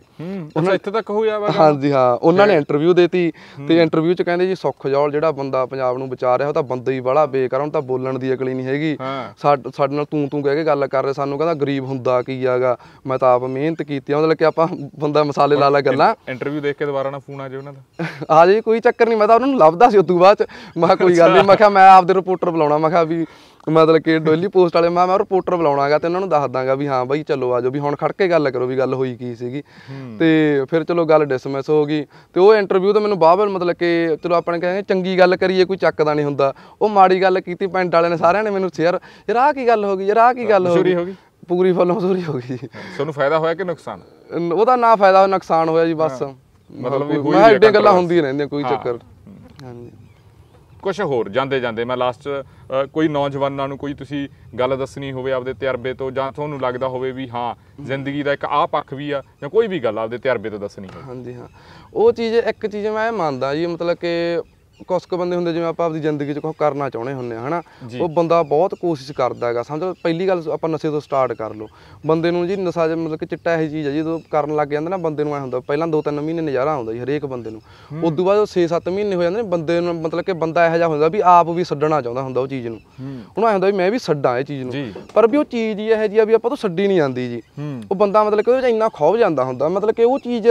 [SPEAKER 1] ਅੱਛਾ ਇੱਥੇ ਤੱਕ ਹੋਇਆ ਵਾ ਹਾਂਜੀ ਹਾਂ ਉਹਨਾਂ ਨੇ ਇੰਟਰਵਿਊ ਦੇਤੀ ਤੇ ਇੰਟਰਵਿਊ ਚ ਕਹਿੰਦੇ ਜੀ ਸੁਖਜੋਲ ਜਿਹੜਾ ਬੰਦਾ ਪੰਜਾਬ ਨੂੰ ਵਿਚਾਰ ਰਿਹਾ ਉਹ ਤਾਂ ਬੰਦਾ ਹੀ ਬੜਾ ਬੇਕਾਰ ਉਹ ਤਾਂ ਬੋਲਣ ਦੀ ਅਕਲ ਹੀ ਨਹੀਂ ਹੈਗੀ ਸਾਡੇ ਨਾਲ ਤੂੰ ਤੂੰ ਕਹਿ ਕੇ ਗੱਲ ਕਰ ਰਿਹਾ ਸਾਨੂੰ ਕਹਿੰਦਾ ਗਰੀਬ ਹੁੰਦਾ ਕੀ ਆਗਾ ਮੈਂ ਤਾਂ ਆਪ ਮਿਹਨਤ ਕੀਤੀ ਆ ਮਤਲਬ ਕਿ ਆਪਾਂ ਬੰਦਾ ਮਸਾਲੇ ਲਾ ਲਾ ਗੱਲਾਂ
[SPEAKER 2] ਇੰਟਰਵਿਊ ਦੇਖ ਕੇ ਦੁਬਾਰਾ ਨਾ ਫੋਨ ਆ ਜੇ ਉਹਨਾਂ ਦਾ
[SPEAKER 1] ਆ ਜੀ ਕੋਈ ਚੱਕਰ ਨਹੀਂ ਮੈਂ ਤਾਂ ਉਹਨਾਂ ਨੂੰ ਲੱਭਦਾ ਸੀ ਉਸ ਤੋਂ ਬਾਅਦ ਮੈਂ ਕੋਈ ਗੱਲ ਨਹੀਂ ਮੈਂ ਕਿਹਾ ਮੈਂ ਆਪਦੇ ਰਿਪੋਰਟਰ ਬੁਲਾਉਣਾ ਮੈਂ ਕਿਹਾ ਵੀ ਮਤਲਬ ਕਿ ਡੋਲੀ ਪੋਸਟ ਵਾਲੇ ਮੈਂ ਮੈਂ ਰਿਪੋਰਟਰ ਬੁਲਾਉਣਾਗਾ ਤੇ ਉਹਨਾਂ ਨੂੰ ਦੱਸ ਦਾਂਗਾ ਵੀ ਹਾਂ ਬਾਈ ਚੱਲੋ ਆਜੋ ਵੀ ਹੁਣ ਖੜ ਕੇ ਗੱਲ ਕਰੋ ਵੀ ਗੱਲ ਹੋਈ ਕੀ ਸੀਗੀ ਤੇ ਫਿਰ ਚਲੋ ਗੱਲ ਡਿਸਮਿਸ ਹੋ ਗਈ ਤੇ ਉਹ ਇੰਟਰਵਿਊ ਤਾਂ ਮੈਨੂੰ ਬਾਹਰ ਮਤਲਬ ਕਿ ਚਲੋ ਆਪਾਂ ਕਹਿੰਦੇ ਚੰਗੀ ਗੱਲ ਕਰੀਏ ਕੋਈ ਚੱਕਦਾ ਨਹੀਂ ਹੁੰਦਾ ਉਹ ਮਾੜੀ ਗੱਲ ਕੀਤੀ ਪੈਂਟ ਵਾਲਿਆਂ ਨੇ ਸਾਰਿਆਂ ਨੇ ਮੈਨੂੰ ਸ਼ੇਅਰ ਯਾਰ ਆਹ ਕੀ ਗੱਲ ਹੋ ਗਈ ਯਾਰ ਆਹ ਕੀ ਗੱਲ ਹੋ ਗਈ ਪੂਰੀ ਫਲੋਂ ਸੂਰੀ ਹੋ ਗਈ ਤੁਹਾਨੂੰ
[SPEAKER 2] ਫਾਇਦਾ ਹੋਇਆ ਕਿ ਨੁਕਸਾਨ
[SPEAKER 1] ਉਹਦਾ ਨਾ ਫਾਇਦਾ ਨੁਕਸਾਨ ਹੋਇਆ ਜੀ ਬਸ ਮਤਲਬ ਵੀ ਹੋਈ ਗੱਲਾਂ ਹੁੰਦੀਆਂ ਰਹਿੰਦੀਆਂ ਕੋਈ ਚੱਕਰ
[SPEAKER 2] ਹਾਂਜੀ ਕੁਝ ਹੋਰ ਜਾਂਦੇ ਜਾਂਦੇ ਮੈਂ ਲਾਸਟ ਕੋਈ ਨੌਜਵਾਨਾਂ ਨੂੰ ਕੋਈ ਤੁਸੀਂ ਗੱਲ ਦੱਸਣੀ ਹੋਵੇ ਆਪਦੇ ਤਜਰਬੇ ਤੋਂ ਜਾਂ ਤੁਹਾਨੂੰ ਲੱਗਦਾ ਹੋਵੇ ਵੀ ਹਾਂ ਜ਼ਿੰਦਗੀ ਦਾ ਇੱਕ ਆਹ ਪੱਖ ਵੀ ਆ ਜਾਂ ਕੋਈ ਵੀ ਗੱਲ ਆਪਦੇ ਤਜਰਬੇ ਤੋਂ ਦੱਸਣੀ ਹੋਵੇ ਹਾਂਜੀ ਹਾਂ ਉਹ ਚੀਜ਼ ਇੱਕ ਚੀਜ਼ ਮੈਂ ਮੰਨਦਾ ਜੀ ਮਤਲਬ ਕਿ ਕੁਸਕ
[SPEAKER 1] ਬੰਦੇ ਹੁੰਦੇ ਜਿਵੇਂ ਆਪਾਂ ਆਪਦੀ ਜ਼ਿੰਦਗੀ 'ਚ ਕੁਝ ਕਰਨਾ ਚਾਹੁੰਦੇ ਹੁੰਦੇ ਹਨਾ ਉਹ ਬੰਦਾ ਬਹੁਤ ਕੋਸ਼ਿਸ਼ ਕਰਦਾ ਹੈਗਾ ਸਮਝੋ ਪਹਿਲੀ ਗੱਲ ਆਪਾਂ ਨਸ਼ੇ ਤੋਂ ਸਟਾਰਟ ਕਰ ਲਓ ਬੰਦੇ ਨੂੰ ਜੀ ਨਸ਼ਾ ਜਿਹਾ ਮਤਲਬ ਕਿ ਚਿੱਟਾ ਇਹ ਚੀਜ਼ ਹੈ ਜਦੋਂ ਕਰਨ ਲੱਗ ਜਾਂਦਾ ਨਾ ਬੰਦੇ ਨੂੰ ਐ ਹੁੰਦਾ ਪਹਿਲਾਂ 2-3 ਮਹੀਨੇ ਨਜ਼ਾਰਾ ਆਉਂਦਾ ਜੀ ਹਰੇਕ ਬੰਦੇ ਨੂੰ ਉਸ ਤੋਂ ਬਾਅਦ ਉਹ 6-7 ਮਹੀਨੇ ਹੋ ਜਾਂਦੇ ਨੇ ਬੰਦੇ ਨੂੰ ਮਤਲਬ ਕਿ ਬੰਦਾ ਇਹੋ ਜਿਹਾ ਹੁੰਦਾ ਵੀ ਆਪ ਵੀ ਛੱਡਣਾ ਚਾਹੁੰਦਾ ਹੁੰਦਾ ਉਹ ਚੀਜ਼ ਨੂੰ ਉਹਨੂੰ ਐ ਹੁੰਦਾ ਵੀ ਮੈਂ ਵੀ ਛੱਡਾਂ ਇਹ ਚੀਜ਼ ਨੂੰ ਪਰ ਵੀ ਉਹ ਚੀਜ਼ ਹੀ ਇਹੋ ਜਿਹੀ ਆ ਵੀ ਆਪਾਂ ਤੋਂ ਛੱਡੀ ਨਹੀਂ ਜਾਂਦੀ ਜੀ ਉਹ ਬੰਦਾ ਮਤਲਬ ਕਿ ਉਹਦੇ ਵਿੱਚ ਇੰਨਾ ਖੋਬ ਜਾਂਦਾ ਹੁੰਦਾ ਮਤਲਬ ਕਿ ਉਹ ਚੀਜ਼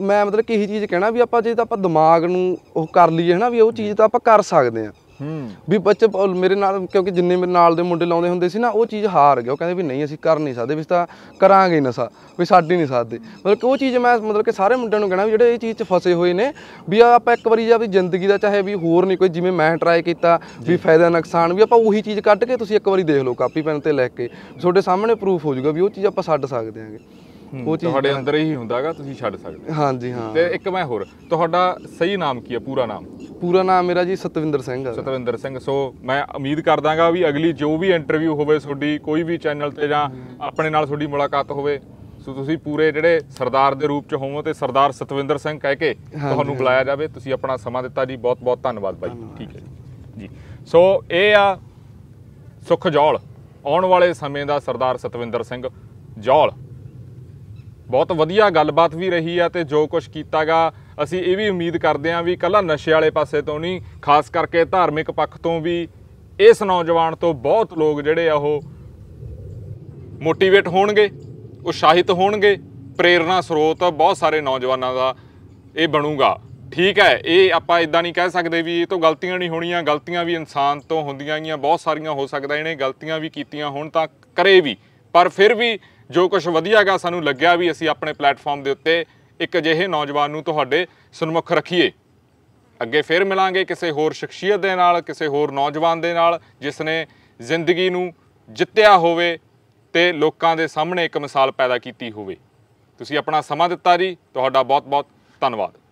[SPEAKER 1] ਮੈਂ ਮਤਲਬ ਕਿ ਇਹੀ ਚੀਜ਼ ਕਹਿਣਾ ਵੀ ਆਪਾਂ ਜੇ ਤਾਂ ਆਪਾਂ ਦਿਮਾਗ ਨੂੰ ਉਹ ਕਰ ਲਈਏ ਹਨਾ ਵੀ ਉਹ ਚੀਜ਼ ਤਾਂ ਆਪਾਂ ਕਰ ਸਕਦੇ ਆ ਹੂੰ ਵੀ ਬੱਚੇ ਮੇਰੇ ਨਾਲ ਕਿਉਂਕਿ ਜਿੰਨੇ ਮੇਰੇ ਨਾਲ ਦੇ ਮੁੰਡੇ ਲਾਉਂਦੇ ਹੁੰਦੇ ਸੀ ਨਾ ਉਹ ਚੀਜ਼ ਹਾਰ ਗਏ ਉਹ ਕਹਿੰਦੇ ਵੀ ਨਹੀਂ ਅਸੀਂ ਕਰ ਨਹੀਂ ਸਕਦੇ ਵੀ ਤਾਂ ਕਰਾਂਗੇ ਨਸਾ ਵੀ ਸਾਡੀ ਨਹੀਂ ਸਕਦੇ ਮਤਲਬ ਕਿ ਉਹ ਚੀਜ਼ ਮੈਂ ਮਤਲਬ ਕਿ ਸਾਰੇ ਮੁੰਡਿਆਂ ਨੂੰ ਕਹਿਣਾ ਵੀ ਜਿਹੜੇ ਇਹ ਚੀਜ਼ 'ਚ ਫਸੇ ਹੋਏ ਨੇ ਵੀ ਆਪਾਂ ਇੱਕ ਵਾਰੀ ਜਾਂ ਵੀ ਜ਼ਿੰਦਗੀ ਦਾ ਚਾਹੇ ਵੀ ਹੋਰ ਨਹੀਂ ਕੋਈ ਜਿਵੇਂ ਮੈਂ ਟਰਾਈ ਕੀਤਾ ਵੀ ਫਾਇਦਾ ਨੁਕਸਾਨ ਵੀ ਆਪਾਂ ਉਹੀ ਚੀਜ਼ ਕੱਢ ਕੇ ਤੁਸੀਂ ਇੱਕ ਵਾਰੀ ਦੇਖ ਲਓ ਕਾਪੀ ਪੈਨ ਤੇ ਲਿਖ ਕੇ ਤੁਹਾਡੇ ਸਾਹਮਣੇ ਪ੍ਰੂਫ ਹੋ ਜਾਊਗਾ ਵੀ ਉਹ ਚੀਜ਼ ਆਪਾਂ ਛੱਡ ਸਕਦੇ ਆਂਗੇ
[SPEAKER 2] ਉਹ ਚੀਜ਼ ਤੁਹਾਡੇ ਅੰਦਰ ਹੀ ਹੁੰਦਾਗਾ ਤੁਸੀਂ ਛੱਡ ਸਕਦੇ
[SPEAKER 1] ਹਾਂਜੀ ਹਾਂ ਤੇ
[SPEAKER 2] ਇੱਕ ਮੈਂ ਹੋਰ ਤੁਹਾਡਾ ਸਹੀ ਨਾਮ ਕੀ ਹੈ ਪੂਰਾ ਨਾਮ ਪੂਰਾ ਨਾਮ ਮੇਰਾ ਜੀ ਸਤਵਿੰਦਰ ਸਿੰਘ ਹੈ ਸਤਵਿੰਦਰ ਸਿੰਘ ਸੋ ਮੈਂ ਉਮੀਦ ਕਰਦਾਗਾ ਵੀ ਅਗਲੀ ਜੋ ਵੀ ਇੰਟਰਵਿਊ ਹੋਵੇ ਤੁਹਾਡੀ ਕੋਈ ਵੀ ਚੈਨਲ ਤੇ ਜਾਂ ਆਪਣੇ ਨਾਲ ਤੁਹਾਡੀ ਮੁਲਾਕਾਤ ਹੋਵੇ ਸੋ ਤੁਸੀਂ ਪੂਰੇ ਜਿਹੜੇ ਸਰਦਾਰ ਦੇ ਰੂਪ ਚ ਹੋਵੋ ਤੇ ਸਰਦਾਰ ਸਤਵਿੰਦਰ ਸਿੰਘ ਕਹਿ ਕੇ ਤੁਹਾਨੂੰ ਬੁਲਾਇਆ ਜਾਵੇ ਤੁਸੀਂ ਆਪਣਾ ਸਮਾਂ ਦਿੱਤਾ ਜੀ ਬਹੁਤ ਬਹੁਤ ਧੰਨਵਾਦ ਬਾਈ ਠੀਕ ਹੈ ਜੀ ਸੋ ਇਹ ਆ ਸੁਖ ਆਉਣ ਵਾਲੇ ਸਮੇਂ ਦਾ ਸਰਦਾਰ ਸਤਵਿੰਦਰ ਸਿੰਘ ਜੋਲ ਬਹੁਤ ਵਧੀਆ ਗੱਲਬਾਤ ਵੀ ਰਹੀ ਆ ਤੇ ਜੋ ਕੁਝ ਕੀਤਾਗਾ ਅਸੀਂ ਇਹ ਵੀ ਉਮੀਦ ਕਰਦੇ ਆਂ ਵੀ ਕੱਲਾ ਨਸ਼ੇ ਵਾਲੇ ਪਾਸੇ ਤੋਂ ਨਹੀਂ ਖਾਸ ਕਰਕੇ ਧਾਰਮਿਕ ਪੱਖ ਤੋਂ ਵੀ ਇਸ ਨੌਜਵਾਨ ਤੋਂ ਬਹੁਤ ਲੋਕ ਜਿਹੜੇ ਆ ਉਹ ਮੋਟੀਵੇਟ ਹੋਣਗੇ ਉਤਸ਼ਾਹਿਤ ਹੋਣਗੇ ਪ੍ਰੇਰਣਾ ਸਰੋਤ ਬਹੁਤ ਸਾਰੇ ਨੌਜਵਾਨਾਂ ਦਾ ਇਹ ਬਣੂਗਾ ਠੀਕ ਹੈ ਇਹ ਆਪਾਂ ਇਦਾਂ ਨਹੀਂ ਕਹਿ ਸਕਦੇ ਵੀ ਇਹ ਤੋਂ ਗਲਤੀਆਂ ਨਹੀਂ ਹੋਣੀਆਂ ਗਲਤੀਆਂ ਵੀ ਇਨਸਾਨ ਤੋਂ ਹੁੰਦੀਆਂ ਗਈਆਂ ਬਹੁਤ ਸਾਰੀਆਂ ਹੋ ਸਕਦਾ ਇਹਨੇ ਗਲਤੀਆਂ ਵੀ ਕੀਤੀਆਂ ਹੁਣ ਤਾਂ ਕਰੇ ਵੀ ਪਰ ਫਿਰ ਵੀ ਜੋ ਕੁਝ ਵਧੀਆਗਾ ਸਾਨੂੰ ਲੱਗਿਆ ਵੀ ਅਸੀਂ ਆਪਣੇ ਪਲੇਟਫਾਰਮ ਦੇ ਉੱਤੇ ਇੱਕ ਅਜਿਹੇ ਨੌਜਵਾਨ ਨੂੰ ਤੁਹਾਡੇ ਸਨਮੁਖ ਰੱਖੀਏ ਅੱਗੇ ਫੇਰ ਮਿਲਾਂਗੇ ਕਿਸੇ ਹੋਰ ਸ਼ਖਸੀਅਤ ਦੇ ਨਾਲ ਕਿਸੇ ਹੋਰ ਨੌਜਵਾਨ ਦੇ ਨਾਲ ਜਿਸ ਨੇ ਜ਼ਿੰਦਗੀ ਨੂੰ ਜਿੱਤਿਆ ਹੋਵੇ ਤੇ ਲੋਕਾਂ ਦੇ ਸਾਹਮਣੇ ਇੱਕ ਮਿਸਾਲ ਪੈਦਾ ਕੀਤੀ ਹੋਵੇ ਤੁਸੀਂ ਆਪਣਾ ਸਮਾਂ ਦਿੱਤਾ ਜੀ ਤੁਹਾਡਾ ਬਹੁਤ-ਬਹੁਤ ਧੰਨਵਾਦ